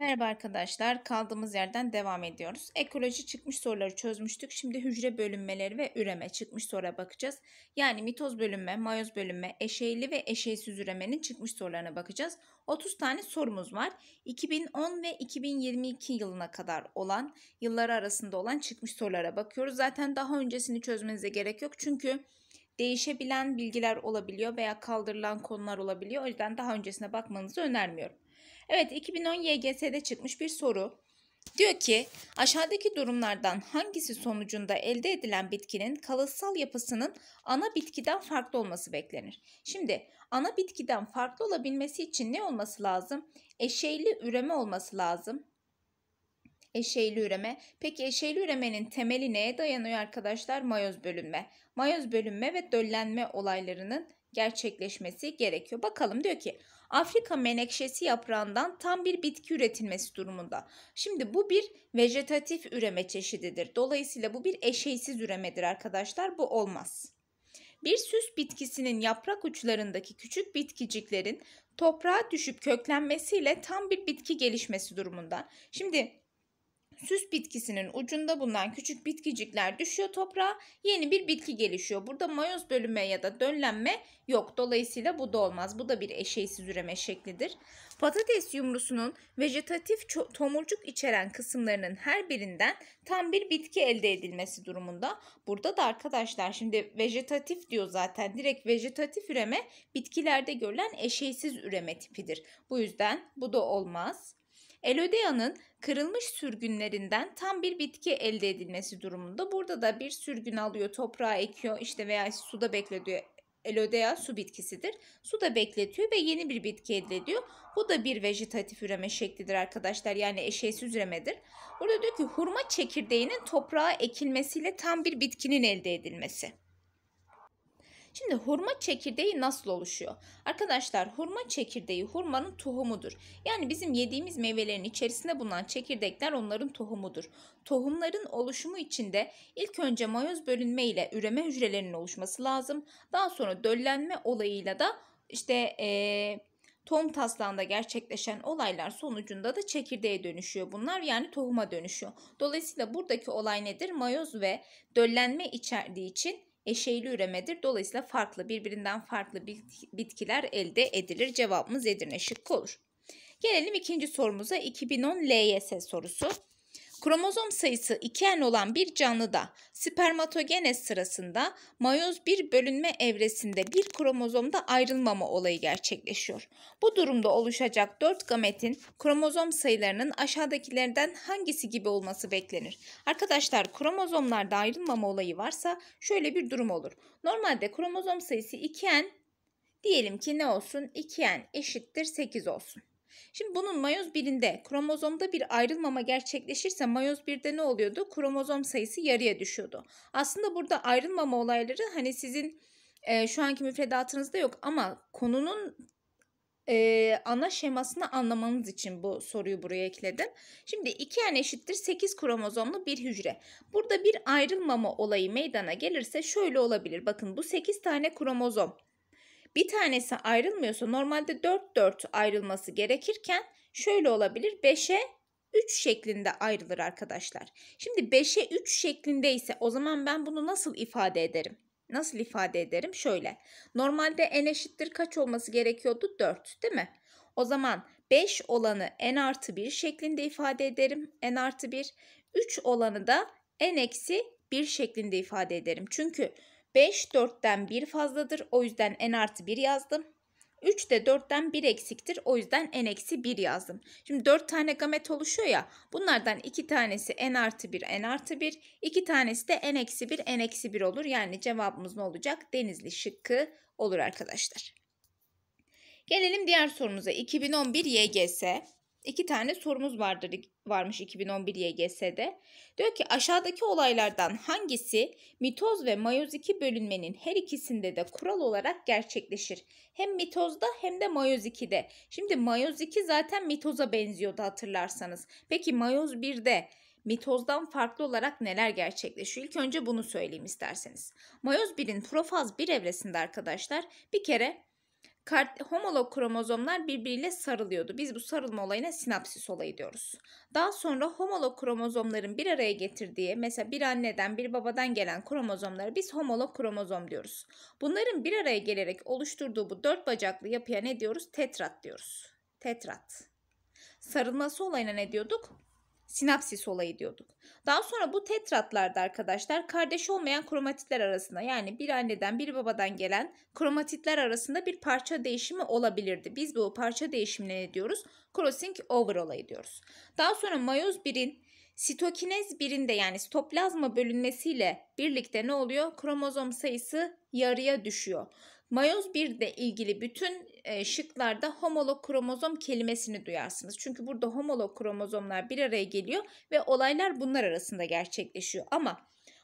Merhaba arkadaşlar. Kaldığımız yerden devam ediyoruz. Ekoloji çıkmış soruları çözmüştük. Şimdi hücre bölünmeleri ve üreme çıkmış soruya bakacağız. Yani mitoz bölünme, mayoz bölünme, eşeyli ve eşeysiz üremenin çıkmış sorularına bakacağız. 30 tane sorumuz var. 2010 ve 2022 yılına kadar olan, yılları arasında olan çıkmış sorulara bakıyoruz. Zaten daha öncesini çözmenize gerek yok. Çünkü değişebilen bilgiler olabiliyor veya kaldırılan konular olabiliyor. O yüzden daha öncesine bakmanızı önermiyorum. Evet 2010 YGS'de çıkmış bir soru. Diyor ki aşağıdaki durumlardan hangisi sonucunda elde edilen bitkinin kalıtsal yapısının ana bitkiden farklı olması beklenir? Şimdi ana bitkiden farklı olabilmesi için ne olması lazım? Eşeyli üreme olması lazım. Eşeyli üreme. Peki eşeyli üremenin temeli neye dayanıyor arkadaşlar? Mayoz bölünme. Mayoz bölünme ve döllenme olaylarının gerçekleşmesi gerekiyor. Bakalım diyor ki Afrika menekşesi yaprağından tam bir bitki üretilmesi durumunda. Şimdi bu bir vejetatif üreme çeşididir. Dolayısıyla bu bir eşeysiz üremedir arkadaşlar. Bu olmaz. Bir süs bitkisinin yaprak uçlarındaki küçük bitkiciklerin toprağa düşüp köklenmesiyle tam bir bitki gelişmesi durumunda. Şimdi süs bitkisinin ucunda bulunan küçük bitkicikler düşüyor toprağa. Yeni bir bitki gelişiyor. Burada mayoz bölünme ya da dönlenme yok. Dolayısıyla bu da olmaz. Bu da bir eşeğsiz üreme şeklidir. Patates yumrusunun vejetatif tomurcuk içeren kısımlarının her birinden tam bir bitki elde edilmesi durumunda. Burada da arkadaşlar şimdi vejetatif diyor zaten. Direkt vejetatif üreme bitkilerde görülen eşeğsiz üreme tipidir. Bu yüzden bu da olmaz. Elödea'nın kırılmış sürgünlerinden tam bir bitki elde edilmesi durumunda. Burada da bir sürgün alıyor, toprağa ekiyor işte veya suda bekletiyor. Elodea su bitkisidir. Suda bekletiyor ve yeni bir bitki elde ediyor. Bu da bir vejetatif üreme şeklidir arkadaşlar. Yani eşeğsiz üremedir. Burada diyor ki hurma çekirdeğinin toprağa ekilmesiyle tam bir bitkinin elde edilmesi. Şimdi hurma çekirdeği nasıl oluşuyor? Arkadaşlar hurma çekirdeği hurmanın tohumudur. Yani bizim yediğimiz meyvelerin içerisinde bulunan çekirdekler onların tohumudur. Tohumların oluşumu içinde ilk önce mayoz bölünme ile üreme hücrelerinin oluşması lazım. Daha sonra döllenme olayıyla da işte ee, tohum taslağında gerçekleşen olaylar sonucunda da çekirdeğe dönüşüyor bunlar yani tohuma dönüşüyor. Dolayısıyla buradaki olay nedir? Mayoz ve döllenme içerdiği için eşeyli üremedir. Dolayısıyla farklı birbirinden farklı bitkiler elde edilir. Cevabımız Edirne şıkkı olur. Gelelim ikinci sorumuza 2010 LYS sorusu. Kromozom sayısı 2N olan bir canlıda spermatogenez sırasında mayoz bir bölünme evresinde bir kromozomda ayrılmama olayı gerçekleşiyor. Bu durumda oluşacak 4 gametin kromozom sayılarının aşağıdakilerden hangisi gibi olması beklenir? Arkadaşlar kromozomlarda ayrılmama olayı varsa şöyle bir durum olur. Normalde kromozom sayısı 2N diyelim ki ne olsun? 2N eşittir 8 olsun. Şimdi bunun mayoz birinde kromozomda bir ayrılmama gerçekleşirse mayoz birde ne oluyordu? Kromozom sayısı yarıya düşüyordu. Aslında burada ayrılmama olayları hani sizin e, şu anki müfredatınızda yok ama konunun e, ana şemasını anlamanız için bu soruyu buraya ekledim. Şimdi iki n eşittir 8 kromozomlu bir hücre. Burada bir ayrılmama olayı meydana gelirse şöyle olabilir. Bakın bu 8 tane kromozom bir tanesi ayrılmıyorsa normalde 4-4 ayrılması gerekirken şöyle olabilir 5'e 3 şeklinde ayrılır arkadaşlar. Şimdi 5'e 3 şeklinde ise o zaman ben bunu nasıl ifade ederim? Nasıl ifade ederim? Şöyle. Normalde n eşittir kaç olması gerekiyordu? 4 değil mi? O zaman 5 olanı n artı 1 şeklinde ifade ederim. n artı 1. 3 olanı da n eksi 1 şeklinde ifade ederim. Çünkü 5 4'ten 1 fazladır. O yüzden n artı 1 yazdım. 3 de 4'ten 1 eksiktir. O yüzden n eksi 1 yazdım. Şimdi 4 tane gamet oluşuyor ya. Bunlardan 2 tanesi n artı 1, n artı 1. 2 tanesi de n eksi 1, n eksi 1 olur. Yani cevabımız ne olacak? Denizli şıkkı olur arkadaşlar. Gelelim diğer sorumuza. 2011 YGS İki tane sorumuz vardır, varmış 2011 YGS'de. Diyor ki aşağıdaki olaylardan hangisi mitoz ve mayoz 2 bölünmenin her ikisinde de kural olarak gerçekleşir? Hem mitozda hem de mayoz 2'de. Şimdi mayoz 2 zaten mitoza benziyordu hatırlarsanız. Peki mayoz 1'de mitozdan farklı olarak neler gerçekleşiyor? İlk önce bunu söyleyeyim isterseniz. Mayoz 1'in profaz 1 evresinde arkadaşlar bir kere homolog kromozomlar birbiriyle sarılıyordu. Biz bu sarılma olayına sinapsis olayı diyoruz. Daha sonra homolog kromozomların bir araya getirdiği mesela bir anneden bir babadan gelen kromozomları biz homolog kromozom diyoruz. Bunların bir araya gelerek oluşturduğu bu dört bacaklı yapıya ne diyoruz? Tetrat diyoruz. Tetrat. Sarılması olayına ne diyorduk? sinapsis olayı diyorduk. Daha sonra bu tetratlarda arkadaşlar kardeş olmayan kromatitler arasında yani bir anneden bir babadan gelen kromatitler arasında bir parça değişimi olabilirdi. Biz bu parça değişimine ne diyoruz? Crossing over olayı diyoruz. Daha sonra mayoz 1'in sitokinez 1'inde yani sitoplazma bölünmesiyle birlikte ne oluyor? Kromozom sayısı yarıya düşüyor. Mayoz 1 ile ilgili bütün e, şıklarda homolog kromozom kelimesini duyarsınız. Çünkü burada homolog kromozomlar bir araya geliyor ve olaylar bunlar arasında gerçekleşiyor. Ama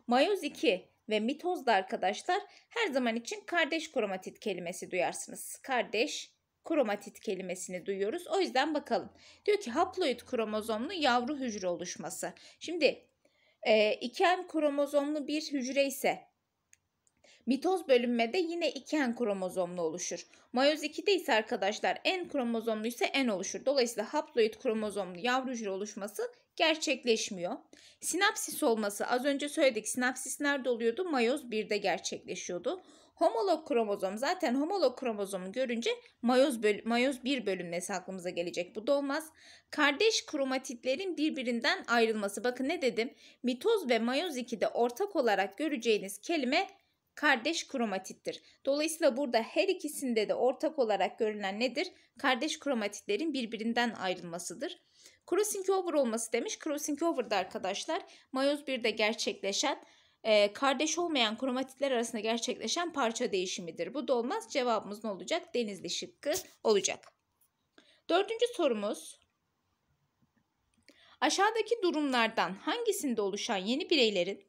mayoz 2 ve mitozda arkadaşlar her zaman için kardeş kromatit kelimesi duyarsınız. Kardeş kromatit kelimesini duyuyoruz. O yüzden bakalım. Diyor ki haploid kromozomlu yavru hücre oluşması. Şimdi e, 2M kromozomlu bir hücre ise Mitoz bölünmede yine iki en kromozomlu oluşur. Mayoz 2'de ise arkadaşlar en kromozomlu ise en oluşur. Dolayısıyla haploid kromozomlu yavru hücre oluşması gerçekleşmiyor. Sinapsis olması az önce söyledik. Sinapsis nerede oluyordu? Mayoz 1'de gerçekleşiyordu. Homolog kromozom zaten homolog kromozomu görünce mayoz, böl mayoz 1 bölünmesi aklımıza gelecek. Bu da olmaz. Kardeş kromatitlerin birbirinden ayrılması. Bakın ne dedim? Mitoz ve mayoz 2'de ortak olarak göreceğiniz kelime kardeş kromatittir. Dolayısıyla burada her ikisinde de ortak olarak görülen nedir? Kardeş kromatitlerin birbirinden ayrılmasıdır. Crossing over olması demiş. Crossing over arkadaşlar mayoz 1'de gerçekleşen e, kardeş olmayan kromatitler arasında gerçekleşen parça değişimidir. Bu da olmaz. Cevabımız ne olacak? Denizli şıkkı olacak. Dördüncü sorumuz. Aşağıdaki durumlardan hangisinde oluşan yeni bireylerin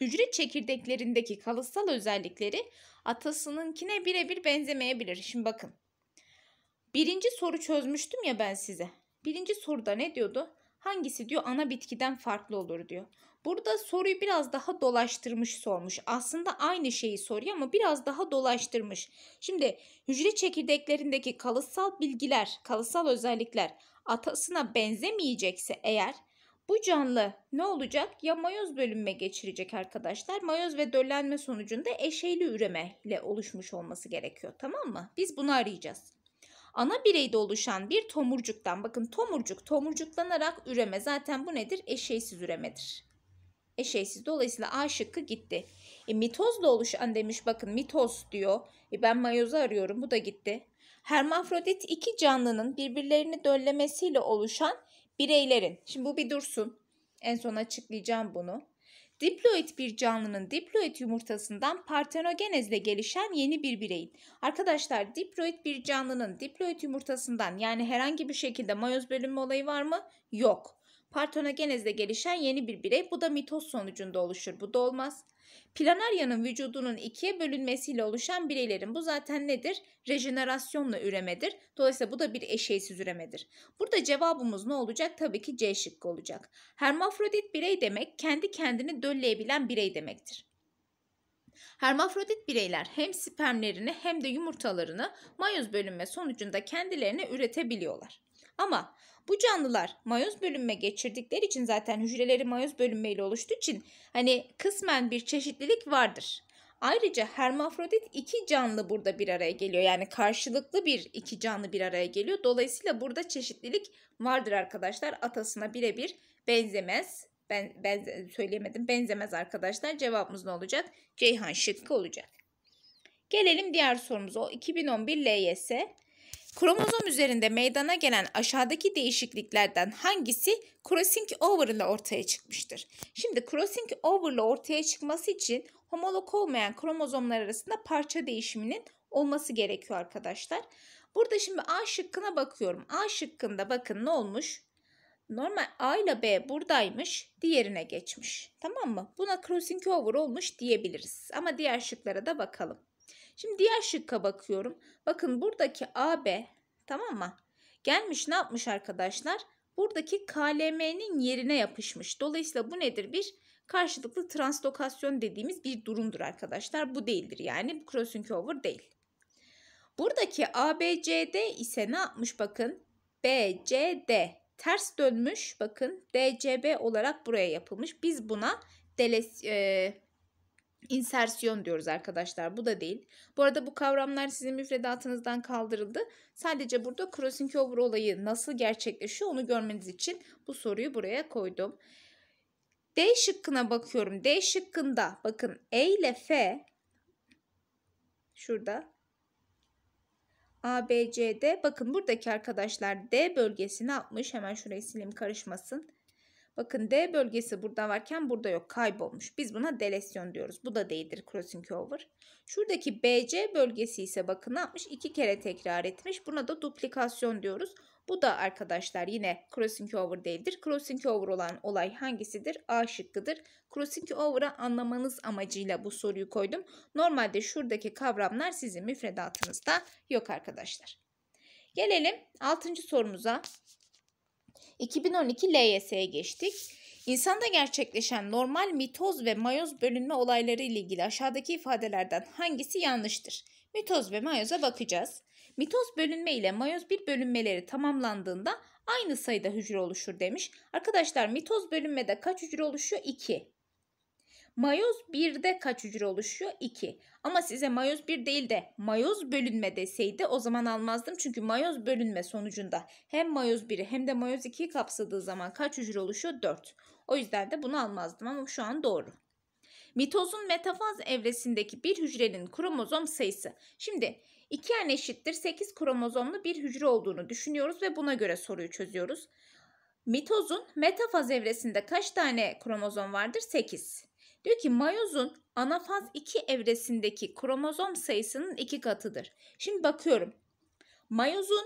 Hücre çekirdeklerindeki kalıtsal özellikleri atasınınkine birebir benzemeyebilir. Şimdi bakın. Birinci soru çözmüştüm ya ben size. Birinci soruda ne diyordu? Hangisi diyor ana bitkiden farklı olur diyor. Burada soruyu biraz daha dolaştırmış sormuş. Aslında aynı şeyi soruyor ama biraz daha dolaştırmış. Şimdi hücre çekirdeklerindeki kalıtsal bilgiler, kalıtsal özellikler atasına benzemeyecekse eğer bu canlı ne olacak? Ya mayoz bölünme geçirecek arkadaşlar. Mayoz ve döllenme sonucunda eşeyli üreme ile oluşmuş olması gerekiyor. Tamam mı? Biz bunu arayacağız. Ana bireyde oluşan bir tomurcuktan bakın tomurcuk tomurcuklanarak üreme zaten bu nedir? Eşeysiz üremedir. Eşeysiz dolayısıyla A şıkkı gitti. E, mitozla oluşan demiş bakın mitoz diyor. E, ben mayozu arıyorum bu da gitti. Hermafrodit iki canlının birbirlerini döllemesiyle oluşan bireylerin, şimdi bu bir dursun. En son açıklayacağım bunu. Diploid bir canlının diploid yumurtasından partenogenezle gelişen yeni bir bireyin. Arkadaşlar diploid bir canlının diploid yumurtasından yani herhangi bir şekilde mayoz bölünme olayı var mı? Yok. Partenogenezle gelişen yeni bir birey bu da mitoz sonucunda oluşur. Bu da olmaz. Planarya'nın vücudunun ikiye bölünmesiyle oluşan bireylerin bu zaten nedir? Rejenerasyonla üremedir. Dolayısıyla bu da bir eşeysiz üremedir. Burada cevabımız ne olacak? Tabii ki C şıkkı olacak. Hermafrodit birey demek kendi kendini dölleyebilen birey demektir. Hermafrodit bireyler hem spermlerini hem de yumurtalarını mayoz bölünme sonucunda kendilerine üretebiliyorlar. Ama bu canlılar mayoz bölünme geçirdikleri için zaten hücreleri mayoz bölünmeyle oluştuğu için hani kısmen bir çeşitlilik vardır. Ayrıca hermafrodit iki canlı burada bir araya geliyor. Yani karşılıklı bir iki canlı bir araya geliyor. Dolayısıyla burada çeşitlilik vardır arkadaşlar. Atasına birebir benzemez. Ben, ben söyleyemedim. Benzemez arkadaşlar. Cevabımız ne olacak? Ceyhan şıkkı olacak. Gelelim diğer sorumuza. O 2011 LYS Kromozom üzerinde meydana gelen aşağıdaki değişikliklerden hangisi crossing over ile ortaya çıkmıştır? Şimdi crossing over ile ortaya çıkması için homolog olmayan kromozomlar arasında parça değişiminin olması gerekiyor arkadaşlar. Burada şimdi A şıkkına bakıyorum. A şıkkında bakın ne olmuş? Normal A ile B buradaymış, diğerine geçmiş. Tamam mı? Buna crossing over olmuş diyebiliriz. Ama diğer şıklara da bakalım. Şimdi diğer şıkka bakıyorum. Bakın buradaki AB tamam mı? Gelmiş ne yapmış arkadaşlar? Buradaki KLM'nin yerine yapışmış. Dolayısıyla bu nedir? Bir karşılıklı translokasyon dediğimiz bir durumdur arkadaşlar. Bu değildir yani. Bu crossing over değil. Buradaki ABCD ise ne yapmış bakın? BCD ters dönmüş bakın DCB olarak buraya yapılmış. Biz buna deles, e, insersiyon diyoruz arkadaşlar. Bu da değil. Bu arada bu kavramlar sizin müfredatınızdan kaldırıldı. Sadece burada crossing over olayı nasıl gerçekleşiyor onu görmeniz için bu soruyu buraya koydum. D şıkkına bakıyorum. D şıkkında bakın E ile F şurada A, B, C, D. Bakın buradaki arkadaşlar D bölgesini atmış. Hemen şurayı silim karışmasın. Bakın D bölgesi burada varken burada yok kaybolmuş. Biz buna delesyon diyoruz. Bu da değildir crossing over. Şuradaki BC bölgesi ise bakın atmış iki kere tekrar etmiş. Buna da duplikasyon diyoruz. Bu da arkadaşlar yine crossing over değildir. Crossing over olan olay hangisidir? A şıkkıdır. Crossing over'a anlamanız amacıyla bu soruyu koydum. Normalde şuradaki kavramlar sizin müfredatınızda yok arkadaşlar. Gelelim 6. sorumuza. 2012 LYS'ye geçtik. İnsanda gerçekleşen normal mitoz ve mayoz bölünme olayları ile ilgili aşağıdaki ifadelerden hangisi yanlıştır? Mitoz ve mayoza bakacağız. Mitoz bölünme ile mayoz bir bölünmeleri tamamlandığında aynı sayıda hücre oluşur demiş. Arkadaşlar mitoz bölünmede kaç hücre oluşuyor? 2. Mayoz 1'de kaç hücre oluşuyor? 2. Ama size mayoz 1 değil de mayoz bölünme deseydi o zaman almazdım. Çünkü mayoz bölünme sonucunda hem mayoz 1'i hem de mayoz 2'yi kapsadığı zaman kaç hücre oluşuyor? 4. O yüzden de bunu almazdım ama şu an doğru. Mitozun metafaz evresindeki bir hücrenin kromozom sayısı. Şimdi 2 en eşittir 8 kromozomlu bir hücre olduğunu düşünüyoruz ve buna göre soruyu çözüyoruz. Mitozun metafaz evresinde kaç tane kromozom vardır? 8. Diyor ki mayozun anafaz 2 evresindeki kromozom sayısının 2 katıdır. Şimdi bakıyorum. Mayozun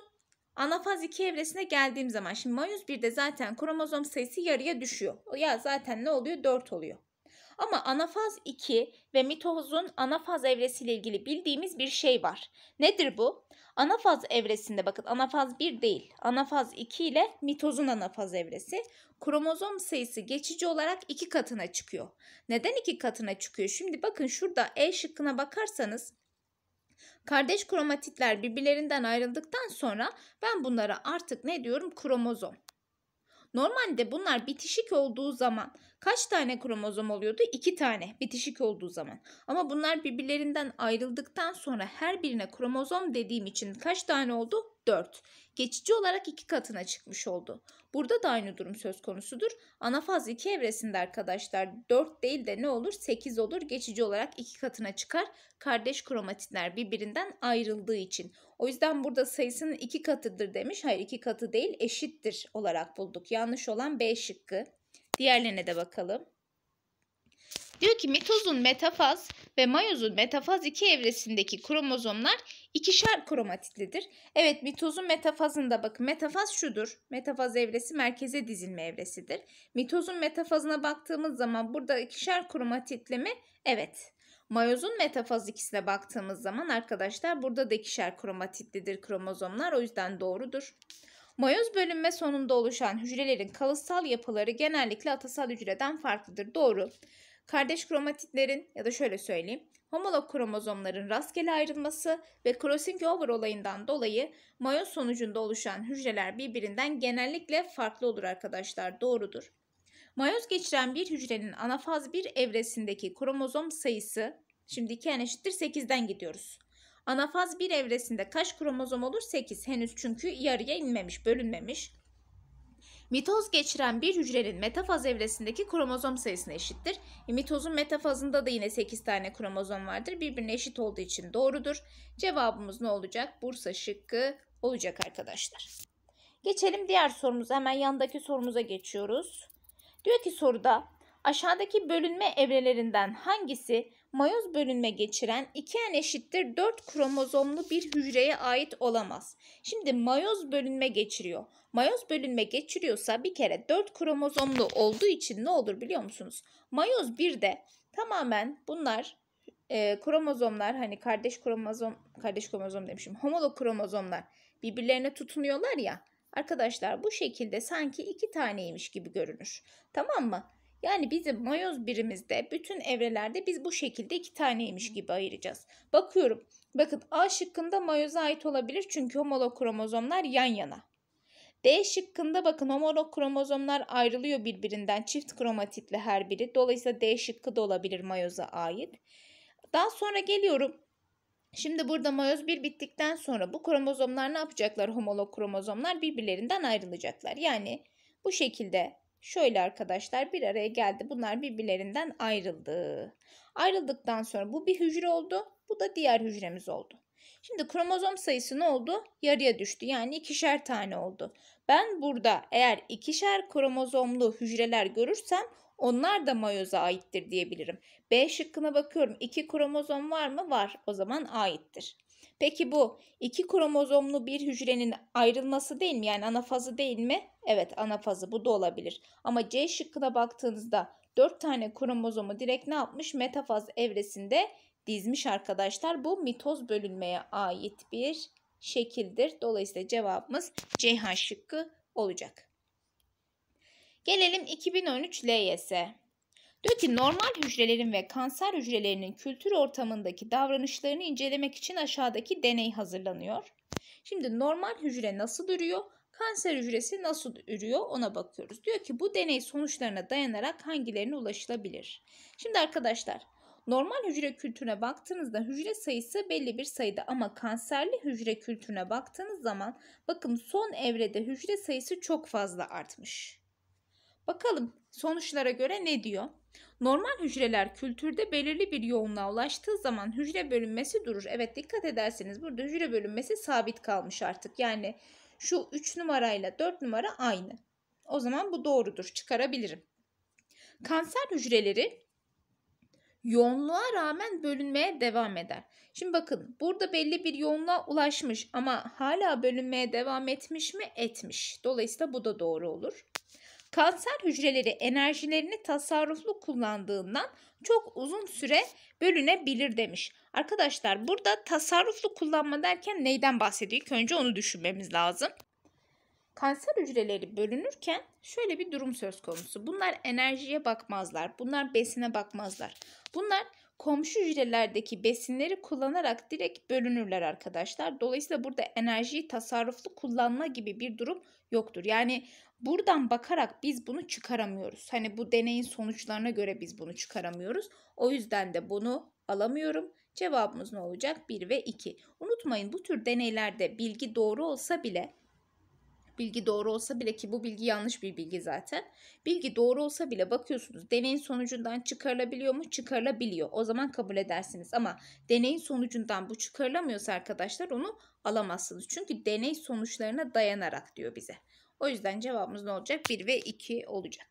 anafaz 2 evresine geldiğim zaman şimdi mayoz 1'de zaten kromozom sayısı yarıya düşüyor. Ya zaten ne oluyor? 4 oluyor. Ama anafaz 2 ve mitozun anafaz evresiyle ilgili bildiğimiz bir şey var. Nedir bu? Anafaz evresinde bakın anafaz 1 değil. Anafaz 2 ile mitozun anafaz evresi kromozom sayısı geçici olarak 2 katına çıkıyor. Neden 2 katına çıkıyor? Şimdi bakın şurada E şıkkına bakarsanız Kardeş kromatitler birbirlerinden ayrıldıktan sonra ben bunlara artık ne diyorum? Kromozom. Normalde bunlar bitişik olduğu zaman kaç tane kromozom oluyordu? İki tane bitişik olduğu zaman. Ama bunlar birbirlerinden ayrıldıktan sonra her birine kromozom dediğim için kaç tane oldu? 4. Geçici olarak iki katına çıkmış oldu. Burada da aynı durum söz konusudur. Anafaz 2 evresinde arkadaşlar 4 değil de ne olur? 8 olur. Geçici olarak iki katına çıkar. Kardeş kromatinler birbirinden ayrıldığı için. O yüzden burada sayısının iki katıdır demiş. Hayır iki katı değil eşittir olarak bulduk. Yanlış olan B şıkkı. Diğerlerine de bakalım. Diyor ki mitozun metafaz ve mayozun metafaz iki evresindeki kromozomlar ikişer kromatitlidir. Evet mitozun metafazında bakın metafaz şudur. Metafaz evresi merkeze dizilme evresidir. Mitozun metafazına baktığımız zaman burada ikişer kromatitleme evet Mayozun metafaz ikisine baktığımız zaman arkadaşlar burada da ikişer kromatitlidir kromozomlar o yüzden doğrudur. Mayoz bölünme sonunda oluşan hücrelerin kalıtsal yapıları genellikle atasal hücreden farklıdır. Doğru. Kardeş kromatitlerin ya da şöyle söyleyeyim homolog kromozomların rastgele ayrılması ve crossing over olayından dolayı mayoz sonucunda oluşan hücreler birbirinden genellikle farklı olur arkadaşlar. Doğrudur. Mayoz geçiren bir hücrenin anafaz bir evresindeki kromozom sayısı şimdi 2 n eşittir 8'den gidiyoruz. Anafaz bir evresinde kaç kromozom olur? 8. Henüz çünkü yarıya inmemiş, bölünmemiş. Mitoz geçiren bir hücrenin metafaz evresindeki kromozom sayısına eşittir. E, mitozun metafazında da yine 8 tane kromozom vardır. Birbirine eşit olduğu için doğrudur. Cevabımız ne olacak? Bursa şıkkı olacak arkadaşlar. Geçelim diğer sorumuza. Hemen yandaki sorumuza geçiyoruz. Diyor ki soruda aşağıdaki bölünme evrelerinden hangisi mayoz bölünme geçiren iki en eşittir 4 kromozomlu bir hücreye ait olamaz. Şimdi mayoz bölünme geçiriyor. Mayoz bölünme geçiriyorsa bir kere 4 kromozomlu olduğu için ne olur biliyor musunuz? Mayoz bir de tamamen bunlar e, kromozomlar hani kardeş kromozom kardeş kromozom demişim homolog kromozomlar birbirlerine tutunuyorlar ya Arkadaşlar bu şekilde sanki iki taneymiş gibi görünür. Tamam mı? Yani bizim mayoz birimizde bütün evrelerde biz bu şekilde iki taneymiş gibi ayıracağız. Bakıyorum. Bakın A şıkkında mayoza ait olabilir çünkü homolog kromozomlar yan yana. D şıkkında bakın homolog kromozomlar ayrılıyor birbirinden çift kromatitli her biri. Dolayısıyla D şıkkı da olabilir mayoza ait. Daha sonra geliyorum. Şimdi burada mayoz bir bittikten sonra bu kromozomlar ne yapacaklar? Homolog kromozomlar birbirlerinden ayrılacaklar. Yani bu şekilde şöyle arkadaşlar bir araya geldi. Bunlar birbirlerinden ayrıldı. Ayrıldıktan sonra bu bir hücre oldu. Bu da diğer hücremiz oldu. Şimdi kromozom sayısı ne oldu? Yarıya düştü. Yani ikişer tane oldu. Ben burada eğer ikişer kromozomlu hücreler görürsem onlar da mayoza aittir diyebilirim. B şıkkına bakıyorum. İki kromozom var mı? Var. O zaman aittir. Peki bu iki kromozomlu bir hücrenin ayrılması değil mi? Yani anafazı değil mi? Evet anafazı bu da olabilir. Ama C şıkkına baktığınızda 4 tane kromozomu direkt ne yapmış? Metafaz evresinde dizmiş arkadaşlar. Bu mitoz bölünmeye ait bir şekildir. Dolayısıyla cevabımız C şıkkı olacak. Gelelim 2013 LYS. Diyor ki normal hücrelerin ve kanser hücrelerinin kültür ortamındaki davranışlarını incelemek için aşağıdaki deney hazırlanıyor. Şimdi normal hücre nasıl duruyor? Kanser hücresi nasıl ürüyor ona bakıyoruz. Diyor ki bu deney sonuçlarına dayanarak hangilerine ulaşılabilir? Şimdi arkadaşlar normal hücre kültürüne baktığınızda hücre sayısı belli bir sayıda ama kanserli hücre kültürüne baktığınız zaman bakın son evrede hücre sayısı çok fazla artmış. Bakalım sonuçlara göre ne diyor? Normal hücreler kültürde belirli bir yoğunluğa ulaştığı zaman hücre bölünmesi durur. Evet dikkat ederseniz burada hücre bölünmesi sabit kalmış artık. Yani şu 3 numarayla 4 numara aynı. O zaman bu doğrudur çıkarabilirim. Kanser hücreleri yoğunluğa rağmen bölünmeye devam eder. Şimdi bakın burada belli bir yoğunluğa ulaşmış ama hala bölünmeye devam etmiş mi? Etmiş. Dolayısıyla bu da doğru olur. Kanser hücreleri enerjilerini tasarruflu kullandığından çok uzun süre bölünebilir demiş. Arkadaşlar burada tasarruflu kullanma derken neyden bahsediyor? önce onu düşünmemiz lazım. Kanser hücreleri bölünürken şöyle bir durum söz konusu. Bunlar enerjiye bakmazlar. Bunlar besine bakmazlar. Bunlar komşu hücrelerdeki besinleri kullanarak direkt bölünürler arkadaşlar. Dolayısıyla burada enerjiyi tasarruflu kullanma gibi bir durum yoktur. Yani buradan bakarak biz bunu çıkaramıyoruz. Hani bu deneyin sonuçlarına göre biz bunu çıkaramıyoruz. O yüzden de bunu alamıyorum. Cevabımız ne olacak? 1 ve 2. Unutmayın bu tür deneylerde bilgi doğru olsa bile bilgi doğru olsa bile ki bu bilgi yanlış bir bilgi zaten. Bilgi doğru olsa bile bakıyorsunuz deneyin sonucundan çıkarılabiliyor mu? Çıkarılabiliyor. O zaman kabul edersiniz ama deneyin sonucundan bu çıkarılamıyorsa arkadaşlar onu alamazsınız. Çünkü deney sonuçlarına dayanarak diyor bize. O yüzden cevabımız ne olacak? 1 ve 2 olacak.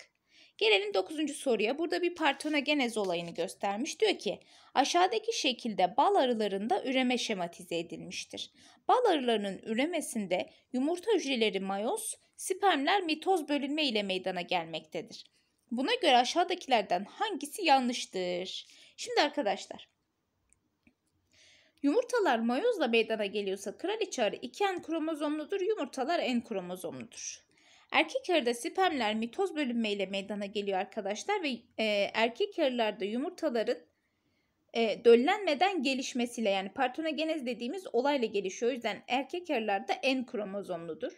Gelelim 9. soruya. Burada bir partenogenez olayını göstermiş. Diyor ki aşağıdaki şekilde bal arılarında üreme şematize edilmiştir. Bal arılarının üremesinde yumurta hücreleri mayoz, spermler mitoz bölünme ile meydana gelmektedir. Buna göre aşağıdakilerden hangisi yanlıştır? Şimdi arkadaşlar Yumurtalar mayozla meydana geliyorsa kraliçe arı 2 en kromozomludur, yumurtalar en kromozomludur. Erkek arıda spermler mitoz bölünmeyle meydana geliyor arkadaşlar ve e, erkek arılarda yumurtaların e, döllenmeden gelişmesiyle yani partonogenez dediğimiz olayla gelişiyor. O yüzden erkek arılarda en kromozomludur.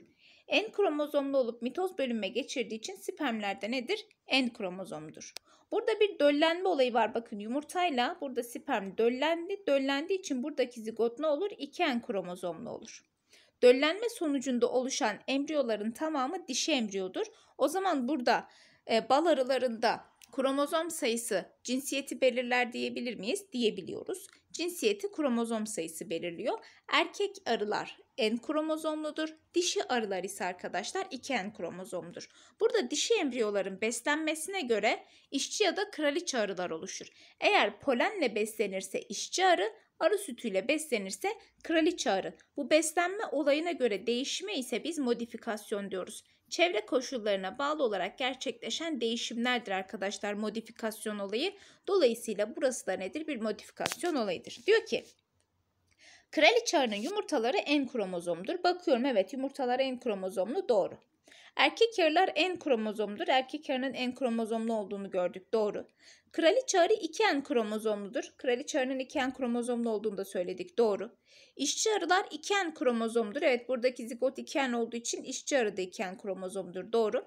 En kromozomlu olup mitoz bölünme geçirdiği için spermlerde nedir? En kromozomdur. Burada bir döllenme olayı var. Bakın yumurtayla burada sperm döllendi. Döllendiği için buradaki zigot ne olur? 2 en kromozomlu olur. Döllenme sonucunda oluşan embriyoların tamamı dişi embriyodur. O zaman burada e, bal arılarında kromozom sayısı cinsiyeti belirler diyebilir miyiz? Diyebiliyoruz. Cinsiyeti kromozom sayısı belirliyor. Erkek arılar N kromozomludur. Dişi arılar ise arkadaşlar 2N kromozomdur. Burada dişi embriyoların beslenmesine göre işçi ya da kraliçe arılar oluşur. Eğer polenle beslenirse işçi arı, arı sütüyle beslenirse kraliçe arı. Bu beslenme olayına göre değişime ise biz modifikasyon diyoruz. Çevre koşullarına bağlı olarak gerçekleşen değişimlerdir arkadaşlar modifikasyon olayı. Dolayısıyla burası da nedir? Bir modifikasyon olayıdır. Diyor ki Kraliçe arının yumurtaları en kromozomdur. Bakıyorum evet yumurtalar en kromozomlu doğru. Erkek arılar en kromozomdur. Erkek arının en kromozomlu olduğunu gördük. Doğru. Kraliçe arı iki en kromozomludur. Kraliçe arının iki en kromozomlu olduğunu da söyledik. Doğru. İşçi arılar iki en kromozomdur. Evet buradaki zigot iki en olduğu için işçi arı da iki en kromozomdur. Doğru.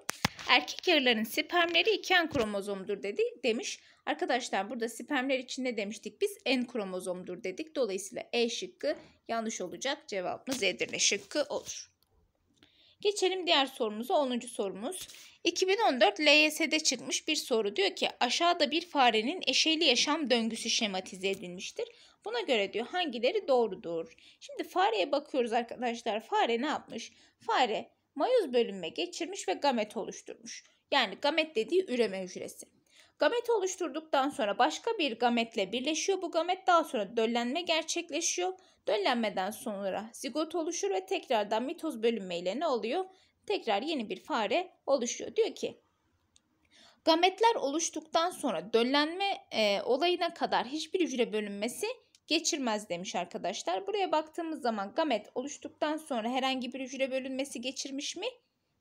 Erkek arıların spermleri iki en kromozomdur dedi demiş. Arkadaşlar burada spermler için ne demiştik? Biz en kromozomdur dedik. Dolayısıyla E şıkkı yanlış olacak. Cevabımız Edirne şıkkı olur. Geçelim diğer sorumuza 10. sorumuz. 2014 LYS'de çıkmış bir soru diyor ki aşağıda bir farenin eşeli yaşam döngüsü şematize edilmiştir. Buna göre diyor hangileri doğrudur? Şimdi fareye bakıyoruz arkadaşlar. Fare ne yapmış? Fare mayoz bölünme geçirmiş ve gamet oluşturmuş. Yani gamet dediği üreme hücresi. Gamet oluşturduktan sonra başka bir gametle birleşiyor. Bu gamet daha sonra döllenme gerçekleşiyor. Döllenmeden sonra zigot oluşur ve tekrardan mitoz bölünmeyle ne oluyor? Tekrar yeni bir fare oluşuyor. Diyor ki gametler oluştuktan sonra döllenme e, olayına kadar hiçbir hücre bölünmesi geçirmez demiş arkadaşlar. Buraya baktığımız zaman gamet oluştuktan sonra herhangi bir hücre bölünmesi geçirmiş mi?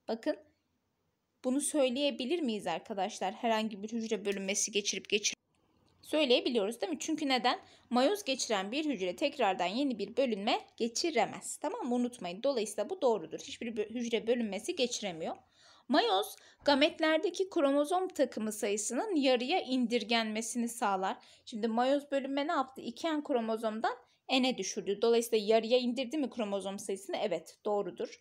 Bakın bunu söyleyebilir miyiz arkadaşlar? Herhangi bir hücre bölünmesi geçirip geçir söyleyebiliyoruz değil mi? Çünkü neden? Mayoz geçiren bir hücre tekrardan yeni bir bölünme geçiremez. Tamam mı? Unutmayın. Dolayısıyla bu doğrudur. Hiçbir hücre bölünmesi geçiremiyor. Mayoz gametlerdeki kromozom takımı sayısının yarıya indirgenmesini sağlar. Şimdi mayoz bölünme ne yaptı? 2N kromozomdan N'e düşürdü. Dolayısıyla yarıya indirdi mi kromozom sayısını? Evet doğrudur.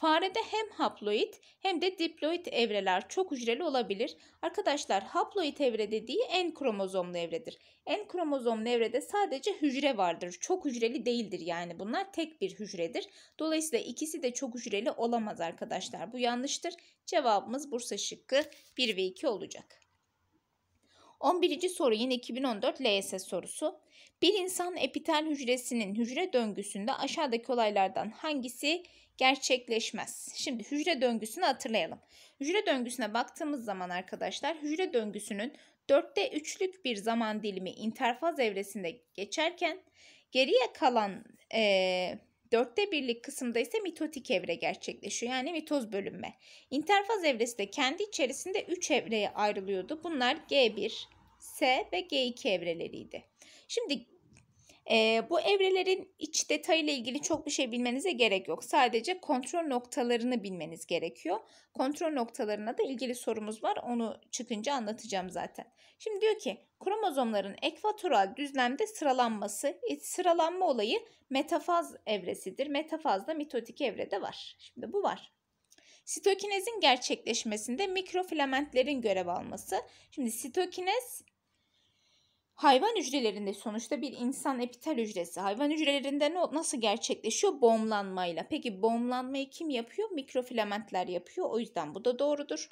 Farede hem haploid hem de diploid evreler çok hücreli olabilir. Arkadaşlar haploid evre dediği en kromozomlu evredir. En kromozomlu evrede sadece hücre vardır. Çok hücreli değildir yani bunlar tek bir hücredir. Dolayısıyla ikisi de çok hücreli olamaz arkadaşlar. Bu yanlıştır. Cevabımız Bursa şıkkı 1 ve 2 olacak. 11. soru yine 2014 LYS sorusu. Bir insan epitel hücresinin hücre döngüsünde aşağıdaki olaylardan hangisi gerçekleşmez. Şimdi hücre döngüsünü hatırlayalım. Hücre döngüsüne baktığımız zaman arkadaşlar hücre döngüsünün dörtte üçlük bir zaman dilimi interfaz evresinde geçerken geriye kalan e, dörtte birlik kısımda ise mitotik evre gerçekleşiyor. Yani mitoz bölünme. İnterfaz evresi de kendi içerisinde 3 evreye ayrılıyordu. Bunlar G1, S ve G2 evreleriydi. Şimdi e, bu evrelerin iç detayıyla ilgili çok bir şey bilmenize gerek yok. Sadece kontrol noktalarını bilmeniz gerekiyor. Kontrol noktalarına da ilgili sorumuz var. Onu çıkınca anlatacağım zaten. Şimdi diyor ki kromozomların ekvatoral düzlemde sıralanması, e, sıralanma olayı metafaz evresidir. Metafazda mitotik evrede var. Şimdi bu var. Sitokinezin gerçekleşmesinde mikrofilamentlerin görev alması. Şimdi sitokinez Hayvan hücrelerinde sonuçta bir insan epitel hücresi. Hayvan hücrelerinde ne, nasıl gerçekleşiyor? bomlanmayla? Peki bomlanmayı kim yapıyor? Mikrofilamentler yapıyor. O yüzden bu da doğrudur.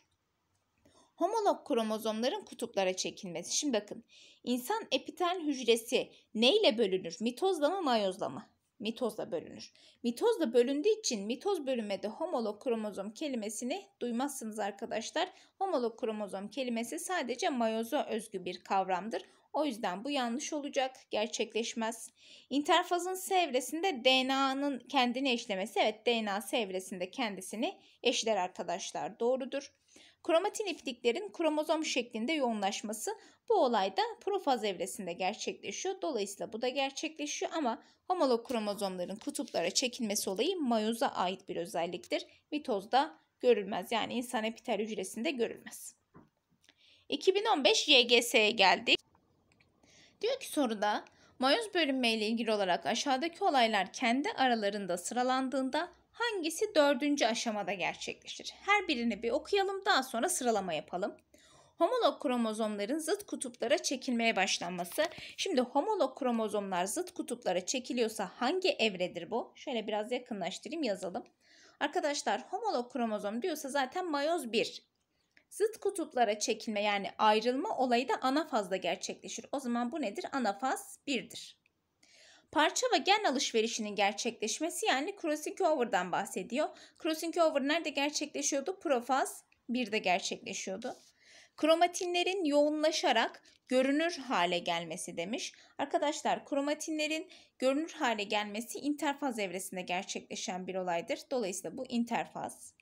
Homolog kromozomların kutuplara çekilmesi. Şimdi bakın insan epitel hücresi neyle bölünür? Mitozla mı mayozla mı? Mitozla bölünür. Mitozla bölündüğü için mitoz bölünmede homolog kromozom kelimesini duymazsınız arkadaşlar. Homolog kromozom kelimesi sadece mayoza özgü bir kavramdır. O yüzden bu yanlış olacak, gerçekleşmez. İnterfazın S evresinde DNA'nın kendini eşlemesi, evet DNA S evresinde kendisini eşler arkadaşlar, doğrudur. Kromatin ipliklerin kromozom şeklinde yoğunlaşması bu olayda profaz evresinde gerçekleşiyor. Dolayısıyla bu da gerçekleşiyor ama homolog kromozomların kutuplara çekilmesi olayı mayoza ait bir özelliktir. Mitozda görülmez yani insan epitel hücresinde görülmez. 2015 YGS'ye geldik. Diyor ki soruda mayoz bölünme ile ilgili olarak aşağıdaki olaylar kendi aralarında sıralandığında hangisi dördüncü aşamada gerçekleşir? Her birini bir okuyalım daha sonra sıralama yapalım. Homolog kromozomların zıt kutuplara çekilmeye başlanması. Şimdi homolog kromozomlar zıt kutuplara çekiliyorsa hangi evredir bu? Şöyle biraz yakınlaştırayım yazalım. Arkadaşlar homolog kromozom diyorsa zaten mayoz 1. Zıt kutuplara çekilme yani ayrılma olayı da anafazda gerçekleşir. O zaman bu nedir? Anafaz 1'dir. Parça ve gen alışverişinin gerçekleşmesi yani crossing over'dan bahsediyor. Crossing over nerede gerçekleşiyordu? Profaz 1'de gerçekleşiyordu. Kromatinlerin yoğunlaşarak görünür hale gelmesi demiş. Arkadaşlar kromatinlerin görünür hale gelmesi interfaz evresinde gerçekleşen bir olaydır. Dolayısıyla bu interfaz.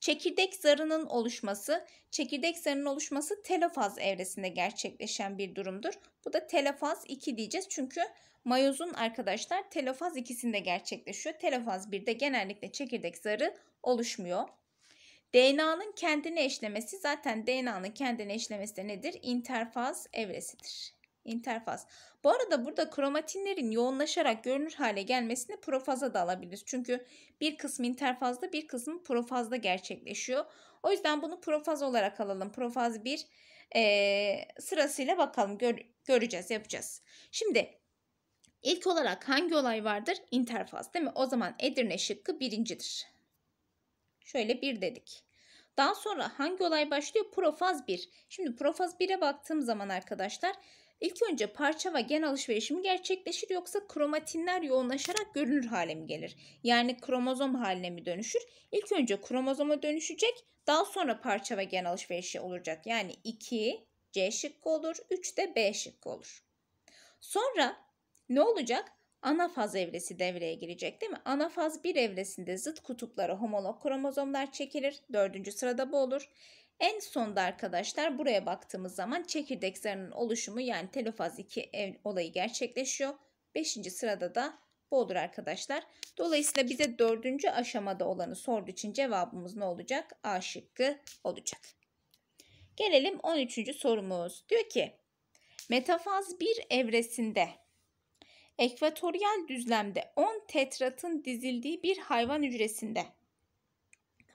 Çekirdek zarının oluşması, çekirdek zarının oluşması telofaz evresinde gerçekleşen bir durumdur. Bu da telofaz 2 diyeceğiz çünkü mayozun arkadaşlar telofaz ikisinde gerçekleşiyor. Telofaz 1'de genellikle çekirdek zarı oluşmuyor. DNA'nın kendini eşlemesi zaten DNA'nın kendini eşlemesi de nedir? İnterfaz evresidir interfaz. Bu arada burada kromatinlerin yoğunlaşarak görünür hale gelmesini profaza da alabiliriz. Çünkü bir kısmı interfazda bir kısmı profazda gerçekleşiyor. O yüzden bunu profaz olarak alalım. Profaz 1 e, sırasıyla bakalım gör, göreceğiz yapacağız. Şimdi ilk olarak hangi olay vardır? İnterfaz değil mi? O zaman Edirne şıkkı birincidir. Şöyle bir dedik. Daha sonra hangi olay başlıyor? Profaz 1. Şimdi profaz 1'e baktığım zaman arkadaşlar İlk önce parça ve gen alışverişimi gerçekleşir yoksa kromatinler yoğunlaşarak görünür hale mi gelir? Yani kromozom haline mi dönüşür? İlk önce kromozoma dönüşecek daha sonra parça ve gen alışverişi olacak. Yani 2 C şıkkı olur 3 de B şıkkı olur. Sonra ne olacak? Ana faz evresi devreye girecek değil mi? Ana faz 1 evresinde zıt kutuplara homolog kromozomlar çekilir. Dördüncü sırada bu olur. En sonda arkadaşlar buraya baktığımız zaman çekirdek zarının oluşumu yani telofaz 2 ev olayı gerçekleşiyor. 5. sırada da bu olur arkadaşlar. Dolayısıyla bize 4. aşamada olanı sorduğu için cevabımız ne olacak? A şıkkı olacak. Gelelim 13. sorumuz. Diyor ki metafaz 1 evresinde ekvatoryal düzlemde 10 tetratın dizildiği bir hayvan hücresinde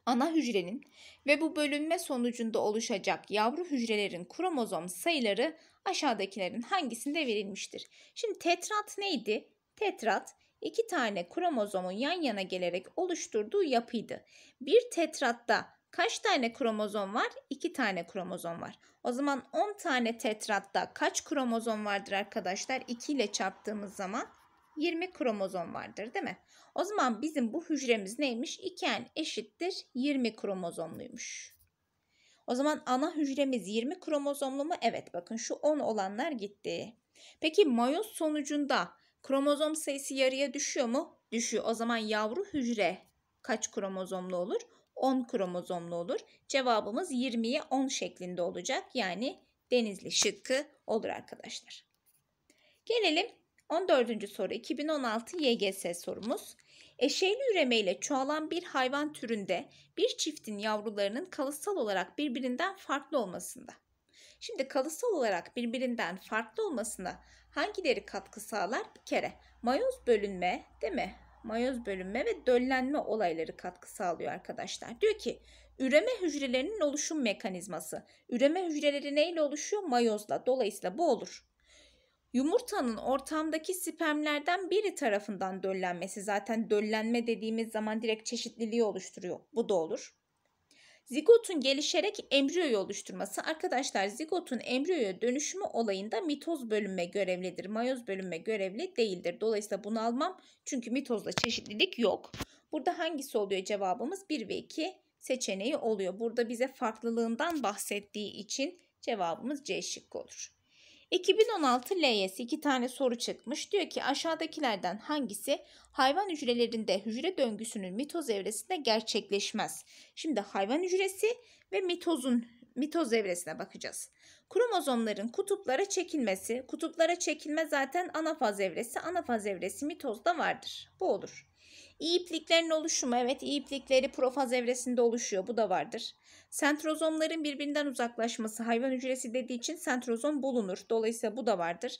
ana hücrenin ve bu bölünme sonucunda oluşacak yavru hücrelerin kromozom sayıları aşağıdakilerin hangisinde verilmiştir? Şimdi tetrat neydi? Tetrat iki tane kromozomun yan yana gelerek oluşturduğu yapıydı. Bir tetratta kaç tane kromozom var? İki tane kromozom var. O zaman 10 tane tetratta kaç kromozom vardır arkadaşlar? 2 ile çarptığımız zaman 20 kromozom vardır değil mi? O zaman bizim bu hücremiz neymiş? 2 eşittir 20 kromozomluymuş. O zaman ana hücremiz 20 kromozomlu mu? Evet bakın şu 10 olanlar gitti. Peki mayoz sonucunda kromozom sayısı yarıya düşüyor mu? Düşüyor. O zaman yavru hücre kaç kromozomlu olur? 10 kromozomlu olur. Cevabımız 20'ye 10 şeklinde olacak. Yani denizli şıkkı olur arkadaşlar. Gelelim 14. soru 2016 YGS sorumuz. Eşeyli üremeyle çoğalan bir hayvan türünde bir çiftin yavrularının kalıtsal olarak birbirinden farklı olmasında. Şimdi kalıtsal olarak birbirinden farklı olmasına hangileri katkı sağlar? Bir kere mayoz bölünme değil mi? Mayoz bölünme ve döllenme olayları katkı sağlıyor arkadaşlar. Diyor ki üreme hücrelerinin oluşum mekanizması. Üreme hücreleri neyle oluşuyor? Mayozla. Dolayısıyla bu olur. Yumurtanın ortamdaki spermlerden biri tarafından döllenmesi zaten döllenme dediğimiz zaman direkt çeşitliliği oluşturuyor. Bu da olur. Zigotun gelişerek embriyoyu oluşturması. Arkadaşlar zigotun embriyoya dönüşümü olayında mitoz bölünme görevlidir. Mayoz bölünme görevli değildir. Dolayısıyla bunu almam çünkü mitozda çeşitlilik yok. Burada hangisi oluyor cevabımız? 1 ve 2 seçeneği oluyor. Burada bize farklılığından bahsettiği için cevabımız C şıkkı olur. 2016 LYS iki tane soru çıkmış. Diyor ki aşağıdakilerden hangisi hayvan hücrelerinde hücre döngüsünün mitoz evresinde gerçekleşmez? Şimdi hayvan hücresi ve mitozun mitoz evresine bakacağız. Kromozomların kutuplara çekilmesi, kutuplara çekilme zaten anafaz evresi, anafaz evresi mitozda vardır. Bu olur. İpliklerin oluşumu evet iplikleri profaz evresinde oluşuyor bu da vardır. Sentrozomların birbirinden uzaklaşması hayvan hücresi dediği için sentrozom bulunur. Dolayısıyla bu da vardır.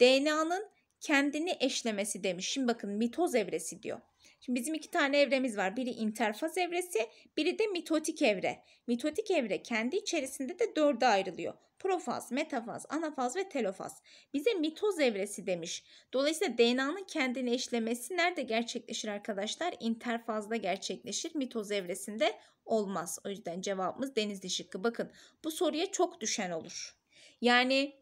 DNA'nın kendini eşlemesi demiş. Şimdi bakın mitoz evresi diyor. Şimdi bizim iki tane evremiz var. Biri interfaz evresi, biri de mitotik evre. Mitotik evre kendi içerisinde de dörde ayrılıyor. Profaz, metafaz, anafaz ve telofaz. Bize mitoz evresi demiş. Dolayısıyla DNA'nın kendini eşlemesi nerede gerçekleşir arkadaşlar? İnterfazda gerçekleşir. Mitoz evresinde olmaz. O yüzden cevabımız denizli şıkkı. Bakın bu soruya çok düşen olur. Yani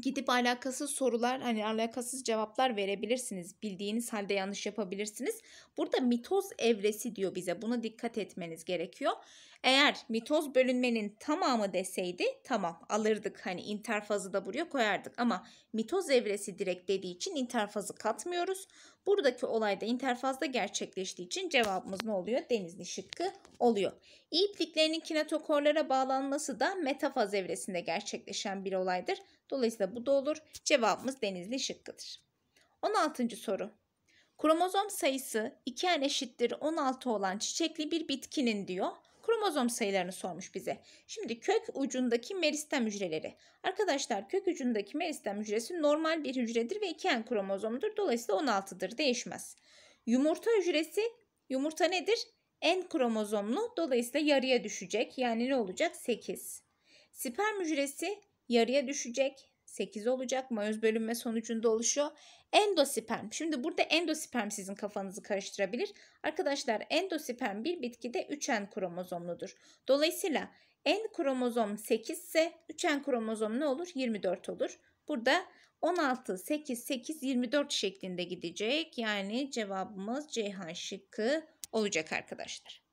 gidip alakasız sorular hani alakasız cevaplar verebilirsiniz. Bildiğiniz halde yanlış yapabilirsiniz. Burada mitoz evresi diyor bize. Buna dikkat etmeniz gerekiyor. Eğer mitoz bölünmenin tamamı deseydi tamam alırdık. Hani interfazı da buraya koyardık ama mitoz evresi direkt dediği için interfazı katmıyoruz. Buradaki olayda interfazda gerçekleştiği için cevabımız ne oluyor? Denizli şıkkı oluyor. İpliklerin kinetokorlara bağlanması da metafaz evresinde gerçekleşen bir olaydır. Dolayısıyla bu da olur. Cevabımız denizli şıkkıdır. 16. soru. Kromozom sayısı 2n eşittir 16 olan çiçekli bir bitkinin diyor kromozom sayılarını sormuş bize. Şimdi kök ucundaki meristem hücreleri. Arkadaşlar kök ucundaki meristem hücresi normal bir hücredir ve 2n kromozomdur. Dolayısıyla 16'dır değişmez. Yumurta hücresi yumurta nedir? En kromozomlu dolayısıyla yarıya düşecek. Yani ne olacak? 8. Sperm hücresi yarıya düşecek. 8 olacak. Mayoz bölünme sonucunda oluşuyor. Endosperm. Şimdi burada endosperm sizin kafanızı karıştırabilir. Arkadaşlar endosperm bir bitkide 3N kromozomludur. Dolayısıyla N kromozom 8 ise 3N kromozom ne olur? 24 olur. Burada 16, 8, 8, 24 şeklinde gidecek. Yani cevabımız Ceyhan şıkkı olacak arkadaşlar.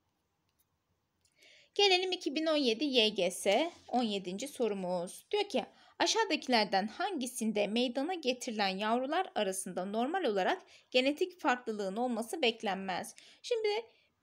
Gelelim 2017 YGS 17. sorumuz. Diyor ki aşağıdakilerden hangisinde meydana getirilen yavrular arasında normal olarak genetik farklılığın olması beklenmez. Şimdi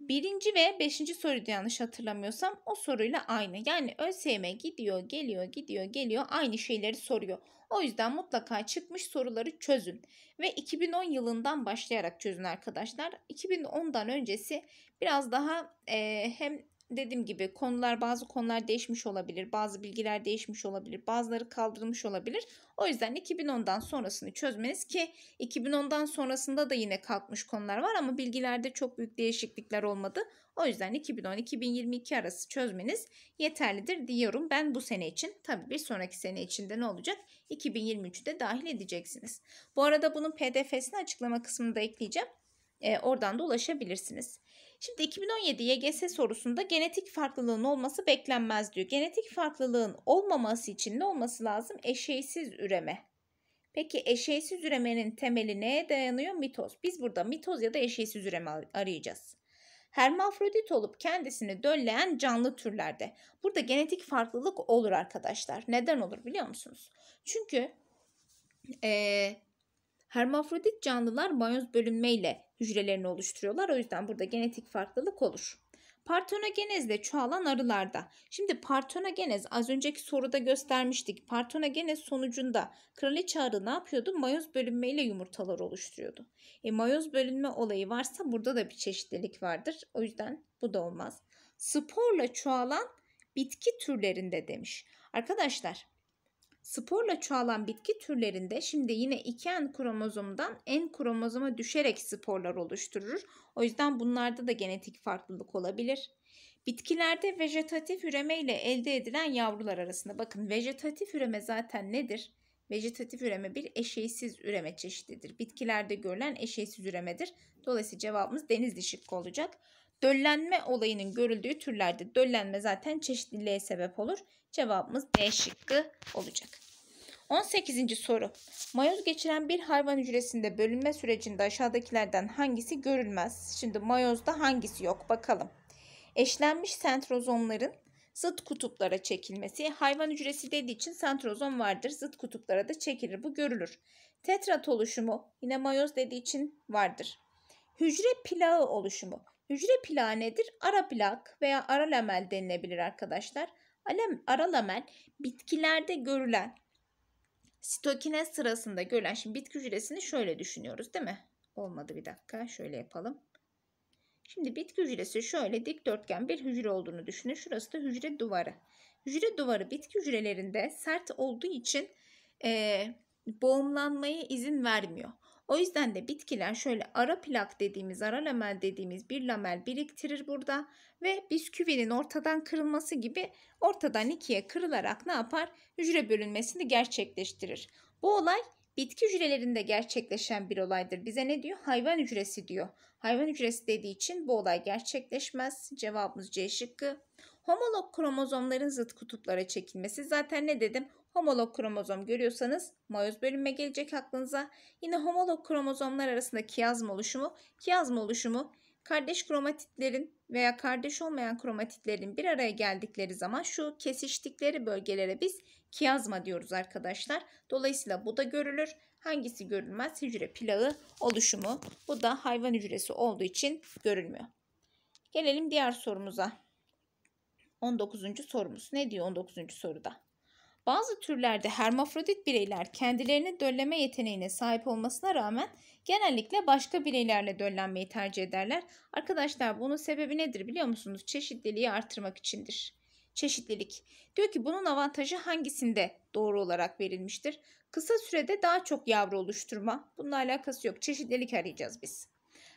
birinci ve beşinci soruydu yanlış hatırlamıyorsam o soruyla aynı. Yani ÖSYM gidiyor geliyor gidiyor geliyor aynı şeyleri soruyor. O yüzden mutlaka çıkmış soruları çözün. Ve 2010 yılından başlayarak çözün arkadaşlar. 2010'dan öncesi biraz daha e, hem dediğim gibi konular bazı konular değişmiş olabilir. Bazı bilgiler değişmiş olabilir. Bazıları kaldırılmış olabilir. O yüzden 2010'dan sonrasını çözmeniz ki 2010'dan sonrasında da yine kalkmış konular var ama bilgilerde çok büyük değişiklikler olmadı. O yüzden 2010-2022 arası çözmeniz yeterlidir diyorum ben bu sene için. Tabi bir sonraki sene içinde ne olacak? 2023'ü de dahil edeceksiniz. Bu arada bunun pdf'sini açıklama kısmında ekleyeceğim. E, oradan da ulaşabilirsiniz. Şimdi 2017 YGS sorusunda genetik farklılığın olması beklenmez diyor. Genetik farklılığın olmaması için ne olması lazım? Eşeysiz üreme. Peki eşeysiz üremenin temeli neye dayanıyor? Mitoz. Biz burada mitoz ya da eşeysiz üreme arayacağız. Hermafrodit olup kendisini dölleyen canlı türlerde. Burada genetik farklılık olur arkadaşlar. Neden olur biliyor musunuz? Çünkü ee, Hermafrodit canlılar mayoz bölünmeyle hücrelerini oluşturuyorlar. O yüzden burada genetik farklılık olur. Partonogenezle çoğalan arılarda. Şimdi partonogenez az önceki soruda göstermiştik. Partonogenez sonucunda kraliçe arı ne yapıyordu? Mayoz bölünmeyle yumurtalar oluşturuyordu. E, mayoz bölünme olayı varsa burada da bir çeşitlilik vardır. O yüzden bu da olmaz. Sporla çoğalan bitki türlerinde demiş. Arkadaşlar Sporla çoğalan bitki türlerinde şimdi yine iki n kromozomdan en kromozoma düşerek sporlar oluşturur. O yüzden bunlarda da genetik farklılık olabilir. Bitkilerde vejetatif üreme ile elde edilen yavrular arasında bakın vejetatif üreme zaten nedir? Vejetatif üreme bir eşeysiz üreme çeşididir. Bitkilerde görülen eşeysiz üremedir. Dolayısıyla cevabımız deniz dişikli olacak. Döllenme olayının görüldüğü türlerde döllenme zaten çeşitliliğe sebep olur. Cevabımız D şıkkı olacak. 18. soru. Mayoz geçiren bir hayvan hücresinde bölünme sürecinde aşağıdakilerden hangisi görülmez? Şimdi mayozda hangisi yok bakalım. Eşlenmiş sentrozomların zıt kutuplara çekilmesi. Hayvan hücresi dediği için sentrozom vardır. Zıt kutuplara da çekilir. Bu görülür. Tetrat oluşumu yine mayoz dediği için vardır. Hücre plağı oluşumu. Hücre plağı nedir? Ara plak veya ara lamel denilebilir arkadaşlar. Ara lamel bitkilerde görülen sitokinez sırasında görülen şimdi bitki hücresini şöyle düşünüyoruz değil mi? Olmadı bir dakika şöyle yapalım. Şimdi bitki hücresi şöyle dikdörtgen bir hücre olduğunu düşünün. Şurası da hücre duvarı. Hücre duvarı bitki hücrelerinde sert olduğu için e, boğumlanmaya izin vermiyor. O yüzden de bitkiler şöyle ara plak dediğimiz, ara lamel dediğimiz bir lamel biriktirir burada ve bisküvinin ortadan kırılması gibi ortadan ikiye kırılarak ne yapar? Hücre bölünmesini gerçekleştirir. Bu olay bitki hücrelerinde gerçekleşen bir olaydır. Bize ne diyor? Hayvan hücresi diyor. Hayvan hücresi dediği için bu olay gerçekleşmez. Cevabımız C şıkkı homolog kromozomların zıt kutuplara çekilmesi. Zaten ne dedim? Homolog kromozom görüyorsanız mayoz bölünme gelecek aklınıza. Yine homolog kromozomlar arasında kiyazma oluşumu. Kiyazma oluşumu kardeş kromatitlerin veya kardeş olmayan kromatitlerin bir araya geldikleri zaman şu kesiştikleri bölgelere biz kiyazma diyoruz arkadaşlar. Dolayısıyla bu da görülür. Hangisi görülmez? Hücre plağı oluşumu. Bu da hayvan hücresi olduğu için görülmüyor. Gelelim diğer sorumuza. 19. sorumuz. Ne diyor 19. soruda? Bazı türlerde hermafrodit bireyler kendilerine dölleme yeteneğine sahip olmasına rağmen genellikle başka bireylerle döllenmeyi tercih ederler. Arkadaşlar bunun sebebi nedir biliyor musunuz? Çeşitliliği artırmak içindir. Çeşitlilik. Diyor ki bunun avantajı hangisinde doğru olarak verilmiştir? Kısa sürede daha çok yavru oluşturma. Bununla alakası yok. Çeşitlilik arayacağız biz.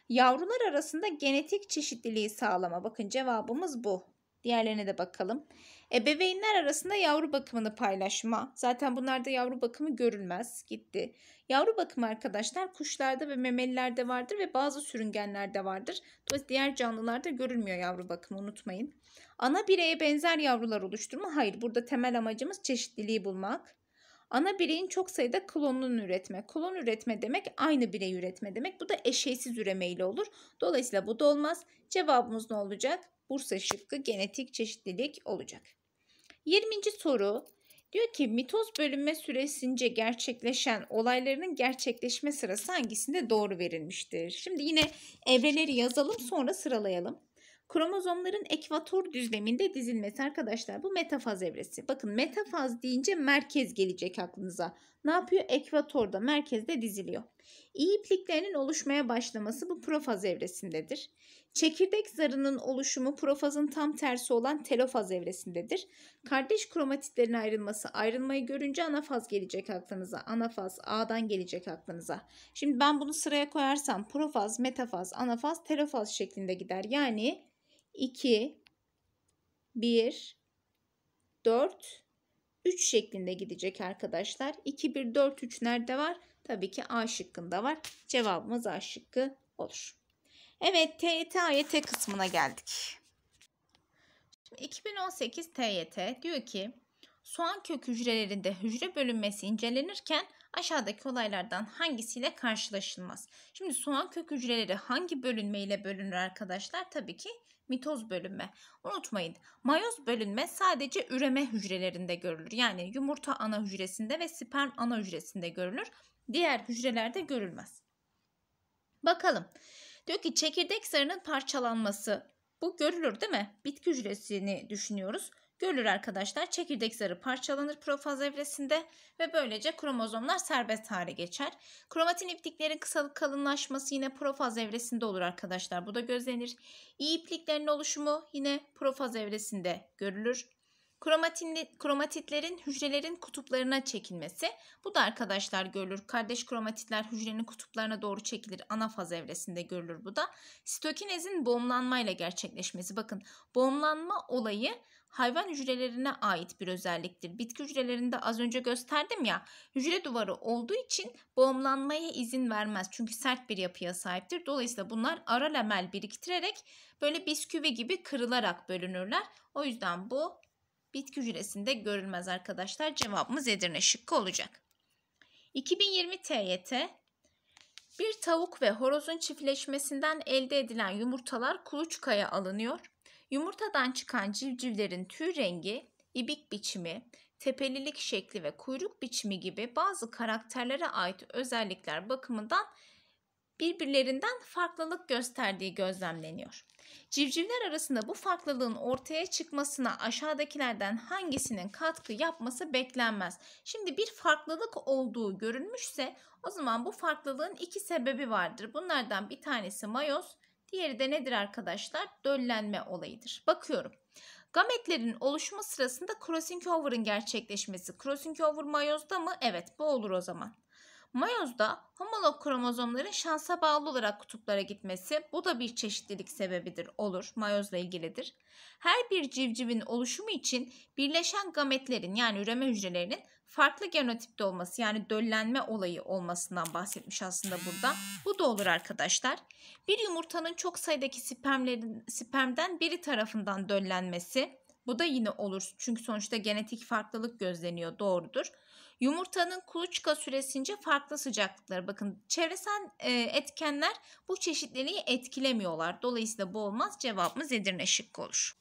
Yavrular arasında genetik çeşitliliği sağlama. Bakın cevabımız bu. Diğerlerine de bakalım. Ebeveynler arasında yavru bakımını paylaşma. Zaten bunlarda yavru bakımı görülmez. Gitti. Yavru bakımı arkadaşlar kuşlarda ve memelilerde vardır ve bazı sürüngenlerde vardır. Dolayısıyla diğer canlılarda görülmüyor yavru bakımı unutmayın. Ana bireye benzer yavrular oluşturma. Hayır burada temel amacımız çeşitliliği bulmak. Ana bireyin çok sayıda klonunu üretme. Klon üretme demek aynı birey üretme demek. Bu da eşeysiz üremeyle olur. Dolayısıyla bu da olmaz. Cevabımız ne olacak? Bursa şıkkı genetik çeşitlilik olacak. 20. soru diyor ki mitoz bölünme süresince gerçekleşen olayların gerçekleşme sırası hangisinde doğru verilmiştir? Şimdi yine evreleri yazalım sonra sıralayalım. Kromozomların ekvator düzleminde dizilmesi arkadaşlar bu metafaz evresi. Bakın metafaz deyince merkez gelecek aklınıza. Ne yapıyor? Ekvatorda merkezde diziliyor. İyi oluşmaya başlaması bu profaz evresindedir. Çekirdek zarının oluşumu profazın tam tersi olan telofaz evresindedir. Kardeş kromatitlerin ayrılması ayrılmayı görünce anafaz gelecek aklınıza. Anafaz A'dan gelecek aklınıza. Şimdi ben bunu sıraya koyarsam profaz, metafaz, anafaz, telofaz şeklinde gider. Yani 2, 1, 4, 3 şeklinde gidecek arkadaşlar. 2, 1, 4, 3 nerede var? Tabii ki A şıkkında var. Cevabımız A şıkkı olur. Evet TYT-AYT kısmına geldik. Şimdi 2018 TYT diyor ki soğan kök hücrelerinde hücre bölünmesi incelenirken aşağıdaki olaylardan hangisiyle karşılaşılmaz? Şimdi soğan kök hücreleri hangi bölünme ile bölünür arkadaşlar? Tabii ki mitoz bölünme. Unutmayın mayoz bölünme sadece üreme hücrelerinde görülür. Yani yumurta ana hücresinde ve sperm ana hücresinde görülür. Diğer hücrelerde görülmez. Bakalım Diyor ki çekirdek zarının parçalanması. Bu görülür değil mi? Bitki hücresini düşünüyoruz. Görülür arkadaşlar. Çekirdek zarı parçalanır profaz evresinde ve böylece kromozomlar serbest hale geçer. Kromatin ipliklerin kısalık kalınlaşması yine profaz evresinde olur arkadaşlar. Bu da gözlenir. İyi ipliklerin oluşumu yine profaz evresinde görülür. Kromatin, kromatitlerin hücrelerin kutuplarına çekilmesi. Bu da arkadaşlar görülür. Kardeş kromatitler hücrenin kutuplarına doğru çekilir. Ana faz evresinde görülür bu da. Sitokinezin boğumlanmayla gerçekleşmesi. Bakın boğumlanma olayı hayvan hücrelerine ait bir özelliktir. Bitki hücrelerinde az önce gösterdim ya hücre duvarı olduğu için boğumlanmaya izin vermez. Çünkü sert bir yapıya sahiptir. Dolayısıyla bunlar ara lamel biriktirerek böyle bisküvi gibi kırılarak bölünürler. O yüzden bu bitki hücresinde görülmez arkadaşlar. Cevabımız Edirne şıkkı olacak. 2020 TYT bir tavuk ve horozun çiftleşmesinden elde edilen yumurtalar kuluçkaya alınıyor. Yumurtadan çıkan civcivlerin tüy rengi, ibik biçimi, tepelilik şekli ve kuyruk biçimi gibi bazı karakterlere ait özellikler bakımından birbirlerinden farklılık gösterdiği gözlemleniyor. Civcivler arasında bu farklılığın ortaya çıkmasına aşağıdakilerden hangisinin katkı yapması beklenmez. Şimdi bir farklılık olduğu görülmüşse o zaman bu farklılığın iki sebebi vardır. Bunlardan bir tanesi mayoz, diğeri de nedir arkadaşlar? Döllenme olayıdır. Bakıyorum. Gametlerin oluşma sırasında crossing over'ın gerçekleşmesi. Crossing over mayozda mı? Evet bu olur o zaman. Mayozda homolog kromozomların şansa bağlı olarak kutuplara gitmesi bu da bir çeşitlilik sebebidir olur. Mayozla ilgilidir. Her bir civcivin oluşumu için birleşen gametlerin yani üreme hücrelerinin farklı genotipte olması yani döllenme olayı olmasından bahsetmiş aslında burada. Bu da olur arkadaşlar. Bir yumurtanın çok sayıdaki spermlerin spermden biri tarafından döllenmesi bu da yine olur. Çünkü sonuçta genetik farklılık gözleniyor doğrudur. Yumurtanın kuluçka süresince farklı sıcaklıklar bakın çevresel e, etkenler bu çeşitliliği etkilemiyorlar. Dolayısıyla bu olmaz cevabımız Edirne şıkkı olur.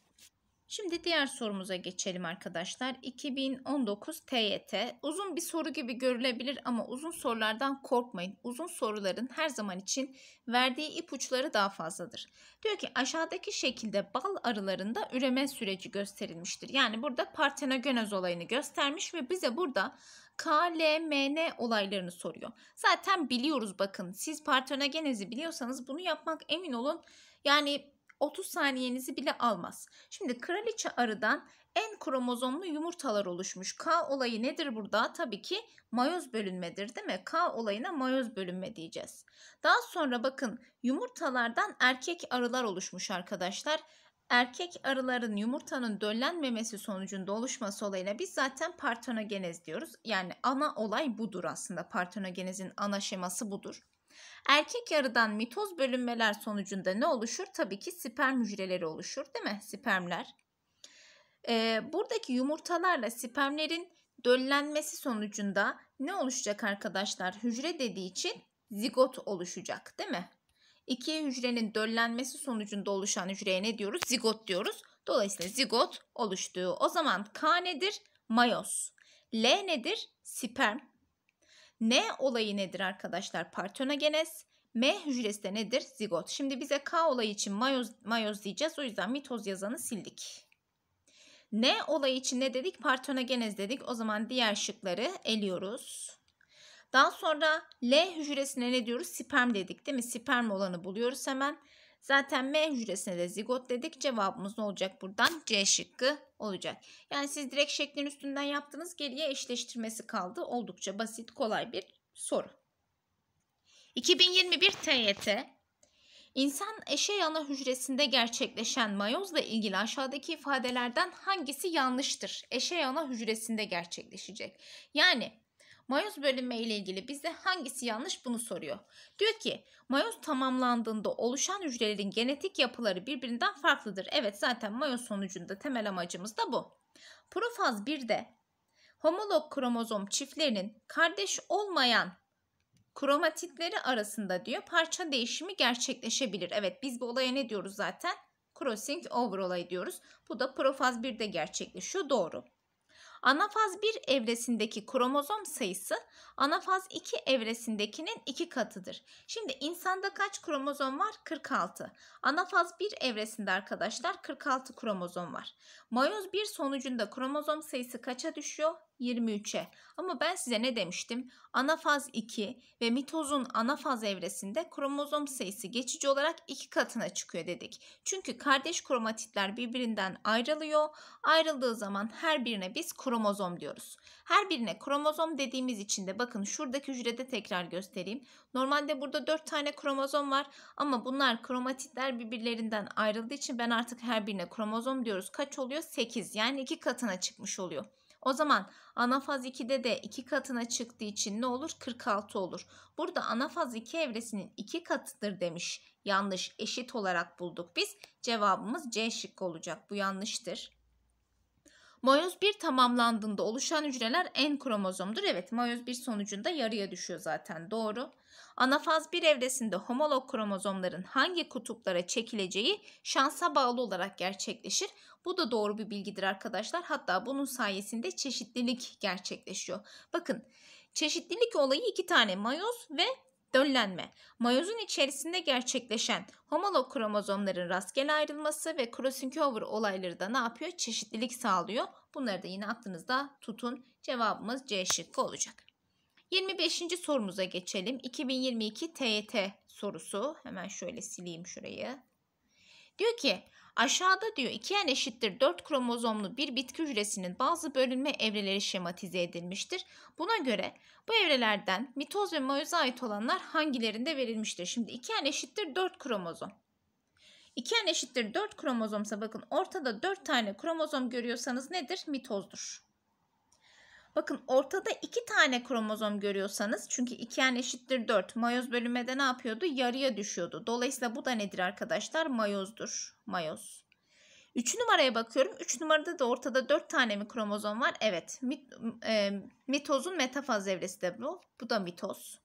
Şimdi diğer sorumuza geçelim arkadaşlar. 2019 TYT uzun bir soru gibi görülebilir ama uzun sorulardan korkmayın. Uzun soruların her zaman için verdiği ipuçları daha fazladır. Diyor ki aşağıdaki şekilde bal arılarında üreme süreci gösterilmiştir. Yani burada partenogenez olayını göstermiş ve bize burada KLMN olaylarını soruyor. Zaten biliyoruz bakın. Siz parternogenezi biliyorsanız bunu yapmak emin olun. Yani 30 saniyenizi bile almaz. Şimdi kraliçe arıdan en kromozomlu yumurtalar oluşmuş. K olayı nedir burada? Tabii ki mayoz bölünmedir değil mi? K olayına mayoz bölünme diyeceğiz. Daha sonra bakın yumurtalardan erkek arılar oluşmuş arkadaşlar erkek arıların yumurtanın döllenmemesi sonucunda oluşması olayına biz zaten partenogenez diyoruz. Yani ana olay budur aslında. Partenogenezin ana şeması budur. Erkek yarıdan mitoz bölünmeler sonucunda ne oluşur? Tabii ki sperm hücreleri oluşur değil mi? Spermler. Ee, buradaki yumurtalarla spermlerin döllenmesi sonucunda ne oluşacak arkadaşlar? Hücre dediği için zigot oluşacak değil mi? İki hücrenin döllenmesi sonucunda oluşan hücreye ne diyoruz? Zigot diyoruz. Dolayısıyla zigot oluştu. O zaman K nedir? Mayoz. L nedir? Sperm. N olayı nedir arkadaşlar? Partönogenes. M hücresi de nedir? Zigot. Şimdi bize K olayı için mayoz, mayoz diyeceğiz. O yüzden mitoz yazanı sildik. N olayı için ne dedik? Partönogenez dedik. O zaman diğer şıkları eliyoruz. Daha sonra L hücresine ne diyoruz? Sperm dedik değil mi? Sperm olanı buluyoruz hemen. Zaten M hücresine de zigot dedik. Cevabımız ne olacak buradan? C şıkkı olacak. Yani siz direkt şeklin üstünden yaptınız. Geriye eşleştirmesi kaldı. Oldukça basit, kolay bir soru. 2021 TYT İnsan eşe yana hücresinde gerçekleşen mayozla ilgili aşağıdaki ifadelerden hangisi yanlıştır? Eşe yana hücresinde gerçekleşecek. Yani Mayoz bölünme ile ilgili bize hangisi yanlış bunu soruyor. Diyor ki mayoz tamamlandığında oluşan hücrelerin genetik yapıları birbirinden farklıdır. Evet zaten mayoz sonucunda temel amacımız da bu. Profaz 1'de homolog kromozom çiftlerinin kardeş olmayan kromatitleri arasında diyor parça değişimi gerçekleşebilir. Evet biz bu olaya ne diyoruz zaten? Crossing over olayı diyoruz. Bu da profaz 1'de gerçekleşiyor. Doğru. Anafaz 1 evresindeki kromozom sayısı anafaz 2 evresindekinin 2 katıdır. Şimdi insanda kaç kromozom var? 46. Anafaz 1 evresinde arkadaşlar 46 kromozom var. Mayoz 1 sonucunda kromozom sayısı kaça düşüyor? 23'e. Ama ben size ne demiştim? Anafaz 2 ve mitozun anafaz evresinde kromozom sayısı geçici olarak 2 katına çıkıyor dedik. Çünkü kardeş kromatitler birbirinden ayrılıyor. Ayrıldığı zaman her birine biz kromozom diyoruz. Her birine kromozom dediğimiz için de bakın şuradaki hücrede tekrar göstereyim. Normalde burada 4 tane kromozom var ama bunlar kromatitler birbirlerinden ayrıldığı için ben artık her birine kromozom diyoruz. Kaç oluyor? 8 yani 2 katına çıkmış oluyor. O zaman ana faz 2'de de 2 katına çıktığı için ne olur? 46 olur. Burada ana faz 2 evresinin 2 katıdır demiş. Yanlış eşit olarak bulduk biz. Cevabımız C şıkkı olacak. Bu yanlıştır. Mayoz 1 tamamlandığında oluşan hücreler en kromozomdur. Evet mayoz 1 sonucunda yarıya düşüyor zaten doğru. Anafaz 1 evresinde homolog kromozomların hangi kutuplara çekileceği şansa bağlı olarak gerçekleşir. Bu da doğru bir bilgidir arkadaşlar. Hatta bunun sayesinde çeşitlilik gerçekleşiyor. Bakın çeşitlilik olayı iki tane mayoz ve döllenme. Mayozun içerisinde gerçekleşen homolog kromozomların rastgele ayrılması ve crossing over olayları da ne yapıyor? Çeşitlilik sağlıyor. Bunları da yine aklınızda tutun. Cevabımız C şıkkı olacak. 25. sorumuza geçelim. 2022 TYT sorusu. Hemen şöyle sileyim şurayı. Diyor ki aşağıda diyor 2n eşittir 4 kromozomlu bir bitki hücresinin bazı bölünme evreleri şematize edilmiştir. Buna göre bu evrelerden mitoz ve mayoza ait olanlar hangilerinde verilmiştir? Şimdi 2n eşittir 4 kromozom. 2n eşittir 4 kromozomsa bakın ortada 4 tane kromozom görüyorsanız nedir? Mitozdur. Bakın ortada iki tane kromozom görüyorsanız çünkü 2n eşittir 4 mayoz bölümede ne yapıyordu? Yarıya düşüyordu. Dolayısıyla bu da nedir arkadaşlar? Mayozdur. Mayoz. 3 numaraya bakıyorum. 3 numarada da ortada 4 tane mi kromozom var? Evet. Mit, e, mitozun metafaz evresi de bu. Bu da mitoz.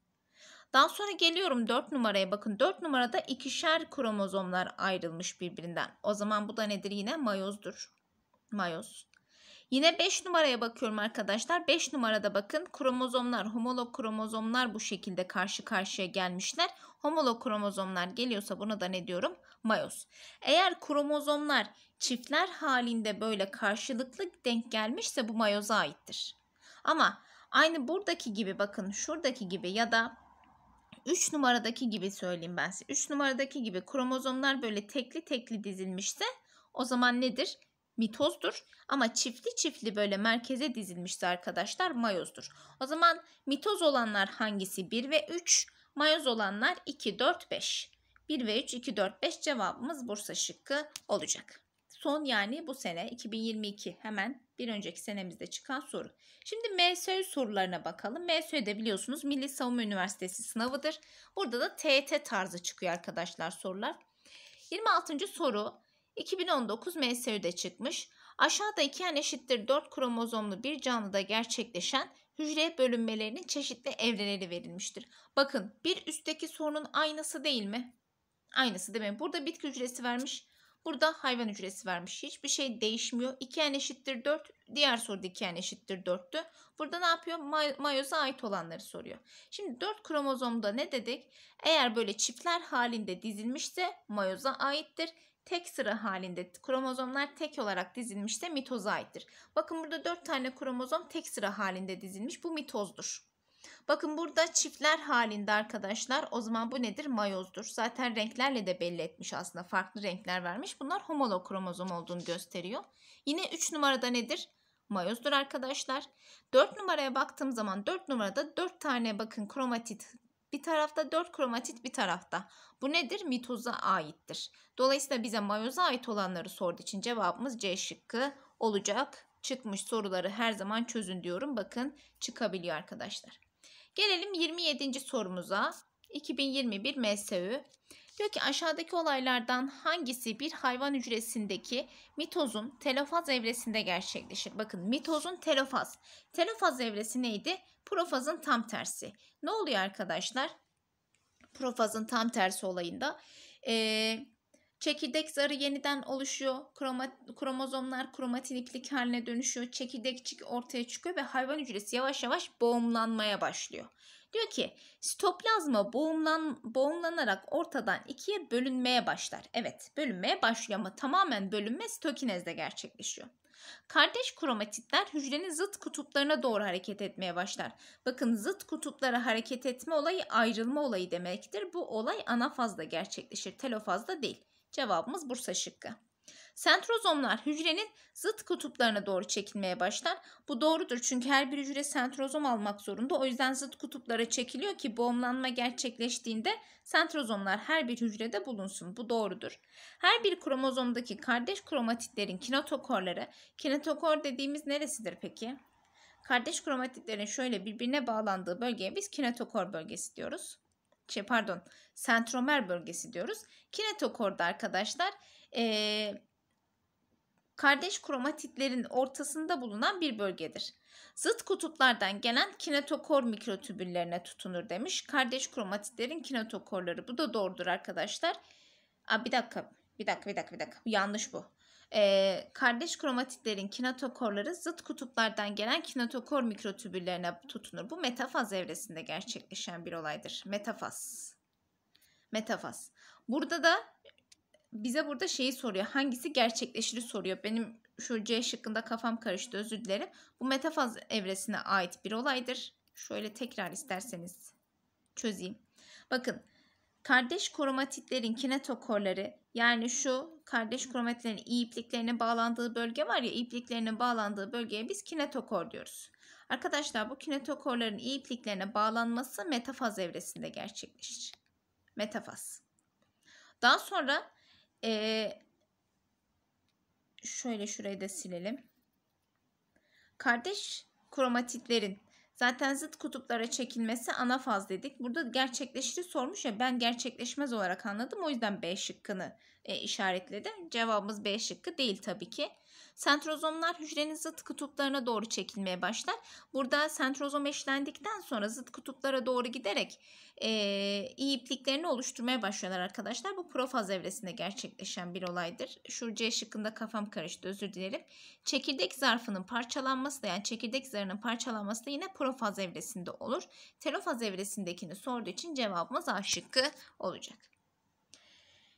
Daha sonra geliyorum 4 numaraya bakın. 4 numarada ikişer kromozomlar ayrılmış birbirinden. O zaman bu da nedir yine? Mayozdur. Mayoz. Yine 5 numaraya bakıyorum arkadaşlar. 5 numarada bakın kromozomlar, homolog kromozomlar bu şekilde karşı karşıya gelmişler. Homolog kromozomlar geliyorsa buna da ne diyorum? Mayoz. Eğer kromozomlar çiftler halinde böyle karşılıklı denk gelmişse bu mayoza aittir. Ama aynı buradaki gibi bakın şuradaki gibi ya da 3 numaradaki gibi söyleyeyim ben size. 3 numaradaki gibi kromozomlar böyle tekli tekli dizilmişse o zaman nedir? mitozdur. Ama çiftli çiftli böyle merkeze dizilmişse arkadaşlar mayozdur. O zaman mitoz olanlar hangisi? 1 ve 3. Mayoz olanlar 2, 4, 5. 1 ve 3, 2, 4, 5 cevabımız Bursa şıkkı olacak. Son yani bu sene 2022 hemen bir önceki senemizde çıkan soru. Şimdi MSÖ sorularına bakalım. MSÖ de biliyorsunuz Milli Savunma Üniversitesi sınavıdır. Burada da TET tarzı çıkıyor arkadaşlar sorular. 26. soru 2019 MSÜ'de çıkmış. Aşağıda iki n eşittir 4 kromozomlu bir canlıda gerçekleşen hücre bölünmelerinin çeşitli evreleri verilmiştir. Bakın bir üstteki sorunun aynısı değil mi? Aynısı değil mi? Burada bitki hücresi vermiş. Burada hayvan hücresi vermiş. Hiçbir şey değişmiyor. 2N eşittir 4. Diğer soruda 2N eşittir 4'tü. Burada ne yapıyor? May mayoza ait olanları soruyor. Şimdi 4 kromozomda ne dedik? Eğer böyle çiftler halinde dizilmişse mayoza aittir tek sıra halinde kromozomlar tek olarak dizilmiş de mitoza aittir. Bakın burada 4 tane kromozom tek sıra halinde dizilmiş. Bu mitozdur. Bakın burada çiftler halinde arkadaşlar o zaman bu nedir? Mayozdur. Zaten renklerle de belli etmiş aslında farklı renkler vermiş. Bunlar homolog kromozom olduğunu gösteriyor. Yine 3 numarada nedir? Mayozdur arkadaşlar. 4 numaraya baktığım zaman 4 numarada 4 tane bakın kromatit bir tarafta 4 kromatit bir tarafta. Bu nedir? Mitoza aittir. Dolayısıyla bize mayoza ait olanları sorduğu için cevabımız C şıkkı olacak. Çıkmış soruları her zaman çözün diyorum. Bakın çıkabiliyor arkadaşlar. Gelelim 27. sorumuza. 2021 MSÜ. Diyor ki aşağıdaki olaylardan hangisi bir hayvan hücresindeki mitozun telofaz evresinde gerçekleşir? Bakın mitozun telofaz. Telofaz evresi neydi? Profazın tam tersi. Ne oluyor arkadaşlar? Profazın tam tersi olayında. Ee, Çekirdek zarı yeniden oluşuyor. Kroma, kromozomlar kromatin iplik haline dönüşüyor. Çekirdekçik ortaya çıkıyor ve hayvan hücresi yavaş yavaş boğumlanmaya başlıyor. Diyor ki sitoplazma boğumlan, boğumlanarak ortadan ikiye bölünmeye başlar. Evet bölünmeye başlıyor ama tamamen bölünme stokinezde gerçekleşiyor. Kardeş kromatitler hücrenin zıt kutuplarına doğru hareket etmeye başlar. Bakın zıt kutuplara hareket etme olayı ayrılma olayı demektir. Bu olay anafazda gerçekleşir, telofazda değil. Cevabımız Bursa şıkkı. Sentrozomlar hücrenin zıt kutuplarına doğru çekilmeye başlar. Bu doğrudur çünkü her bir hücre sentrozom almak zorunda. O yüzden zıt kutuplara çekiliyor ki boğumlanma gerçekleştiğinde sentrozomlar her bir hücrede bulunsun. Bu doğrudur. Her bir kromozomdaki kardeş kromatitlerin kinetokorları, kinetokor dediğimiz neresidir peki? Kardeş kromatitlerin şöyle birbirine bağlandığı bölgeye biz kinetokor bölgesi diyoruz şey pardon sentromer bölgesi diyoruz. Kinetokorda arkadaşlar e, kardeş kromatitlerin ortasında bulunan bir bölgedir. Zıt kutuplardan gelen kinetokor mikrotübüllerine tutunur demiş. Kardeş kromatitlerin kinetokorları. Bu da doğrudur arkadaşlar. Aa, bir dakika, bir dakika, bir dakika, bir dakika. Yanlış bu. Ee, kardeş kromatitlerin kinetokorları zıt kutuplardan gelen kinetokor mikrotübüllerine tutunur. Bu metafaz evresinde gerçekleşen bir olaydır. Metafaz. Metafaz. Burada da bize burada şeyi soruyor. Hangisi gerçekleşir soruyor. Benim şu C şıkkında kafam karıştı özür dilerim. Bu metafaz evresine ait bir olaydır. Şöyle tekrar isterseniz çözeyim. Bakın kardeş kromatitlerin kinetokorları yani şu kardeş kromatitlerin ipliklerine bağlandığı bölge var ya ipliklerine bağlandığı bölgeye biz kinetokor diyoruz. Arkadaşlar bu kinetokorların ipliklerine bağlanması metafaz evresinde gerçekleşir. Metafaz. Daha sonra ee, şöyle şurayı da silelim. Kardeş kromatitlerin zaten zıt kutuplara çekilmesi ana faz dedik. Burada gerçekleşir sormuş ya ben gerçekleşmez olarak anladım. O yüzden B şıkkını e, işaretledi. Cevabımız B şıkkı değil tabii ki. Sentrozomlar hücrenin zıt kutuplarına doğru çekilmeye başlar. Burada sentrozom eşlendikten sonra zıt kutuplara doğru giderek e, iyi ipliklerini oluşturmaya başlıyorlar arkadaşlar. Bu profaz evresinde gerçekleşen bir olaydır. Şu C şıkkında kafam karıştı özür dilerim. Çekirdek zarfının parçalanması da yani çekirdek zarının parçalanması da yine profaz evresinde olur. Telofaz evresindekini sorduğu için cevabımız A şıkkı olacak.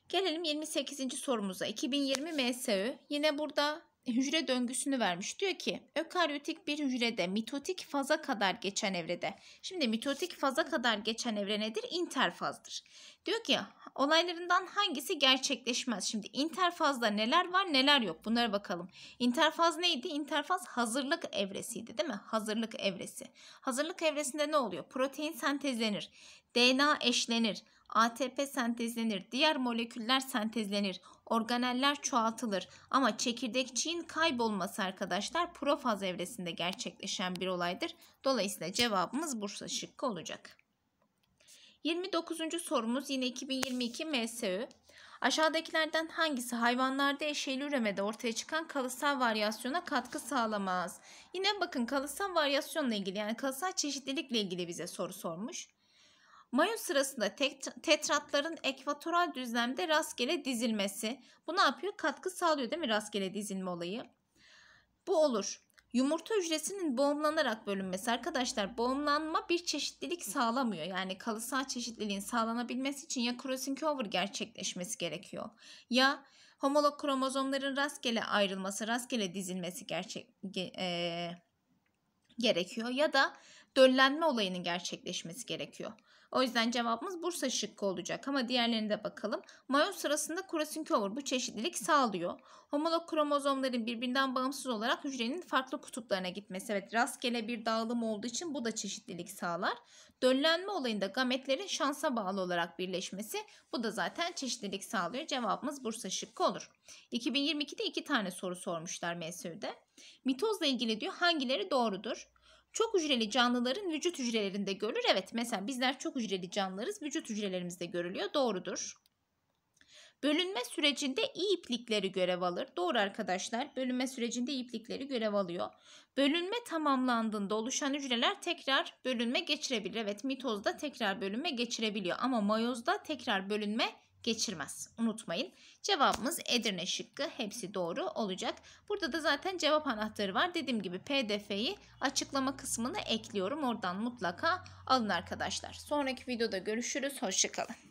Gelelim 28. sorumuza. 2020 MSÖ yine burada hücre döngüsünü vermiş. Diyor ki ökaryotik bir hücrede mitotik faza kadar geçen evrede. Şimdi mitotik faza kadar geçen evre nedir? İnterfazdır. Diyor ki olaylarından hangisi gerçekleşmez? Şimdi interfazda neler var neler yok bunlara bakalım. İnterfaz neydi? İnterfaz hazırlık evresiydi değil mi? Hazırlık evresi. Hazırlık evresinde ne oluyor? Protein sentezlenir. DNA eşlenir ATP sentezlenir, diğer moleküller sentezlenir, organeller çoğaltılır ama çekirdekçiğin kaybolması arkadaşlar profaz evresinde gerçekleşen bir olaydır. Dolayısıyla cevabımız Bursa şıkkı olacak. 29. sorumuz yine 2022 MSÜ. Aşağıdakilerden hangisi hayvanlarda eşeyli üremede ortaya çıkan kalıtsal varyasyona katkı sağlamaz? Yine bakın kalıtsal varyasyonla ilgili yani kalıtsal çeşitlilikle ilgili bize soru sormuş. Mayıs sırasında tetratların ekvatoral düzlemde rastgele dizilmesi. Bu ne yapıyor? Katkı sağlıyor değil mi rastgele dizilme olayı? Bu olur. Yumurta hücresinin boğumlanarak bölünmesi arkadaşlar boğumlanma bir çeşitlilik sağlamıyor. Yani kalıtsal çeşitliliğin sağlanabilmesi için ya crossing over gerçekleşmesi gerekiyor ya homolog kromozomların rastgele ayrılması, rastgele dizilmesi gerçek e, gerekiyor ya da döllenme olayının gerçekleşmesi gerekiyor. O yüzden cevabımız Bursa şıkkı olacak ama diğerlerine de bakalım. Mayon sırasında Kurosinkover bu çeşitlilik sağlıyor. Homolog kromozomların birbirinden bağımsız olarak hücrenin farklı kutuplarına gitmesi. Evet rastgele bir dağılım olduğu için bu da çeşitlilik sağlar. Döllenme olayında gametlerin şansa bağlı olarak birleşmesi bu da zaten çeşitlilik sağlıyor. Cevabımız Bursa şıkkı olur. 2022'de iki tane soru sormuşlar MSÜ'de. Mitozla ilgili diyor hangileri doğrudur? Çok hücreli canlıların vücut hücrelerinde görülür. Evet mesela bizler çok hücreli canlılarız. Vücut hücrelerimizde görülüyor. Doğrudur. Bölünme sürecinde iyi iplikleri görev alır. Doğru arkadaşlar. Bölünme sürecinde iyi iplikleri görev alıyor. Bölünme tamamlandığında oluşan hücreler tekrar bölünme geçirebilir. Evet mitozda tekrar bölünme geçirebiliyor ama mayozda tekrar bölünme geçirmez. Unutmayın. Cevabımız Edirne şıkkı. Hepsi doğru olacak. Burada da zaten cevap anahtarı var. Dediğim gibi PDF'yi açıklama kısmına ekliyorum. Oradan mutlaka alın arkadaşlar. Sonraki videoda görüşürüz. Hoşçakalın.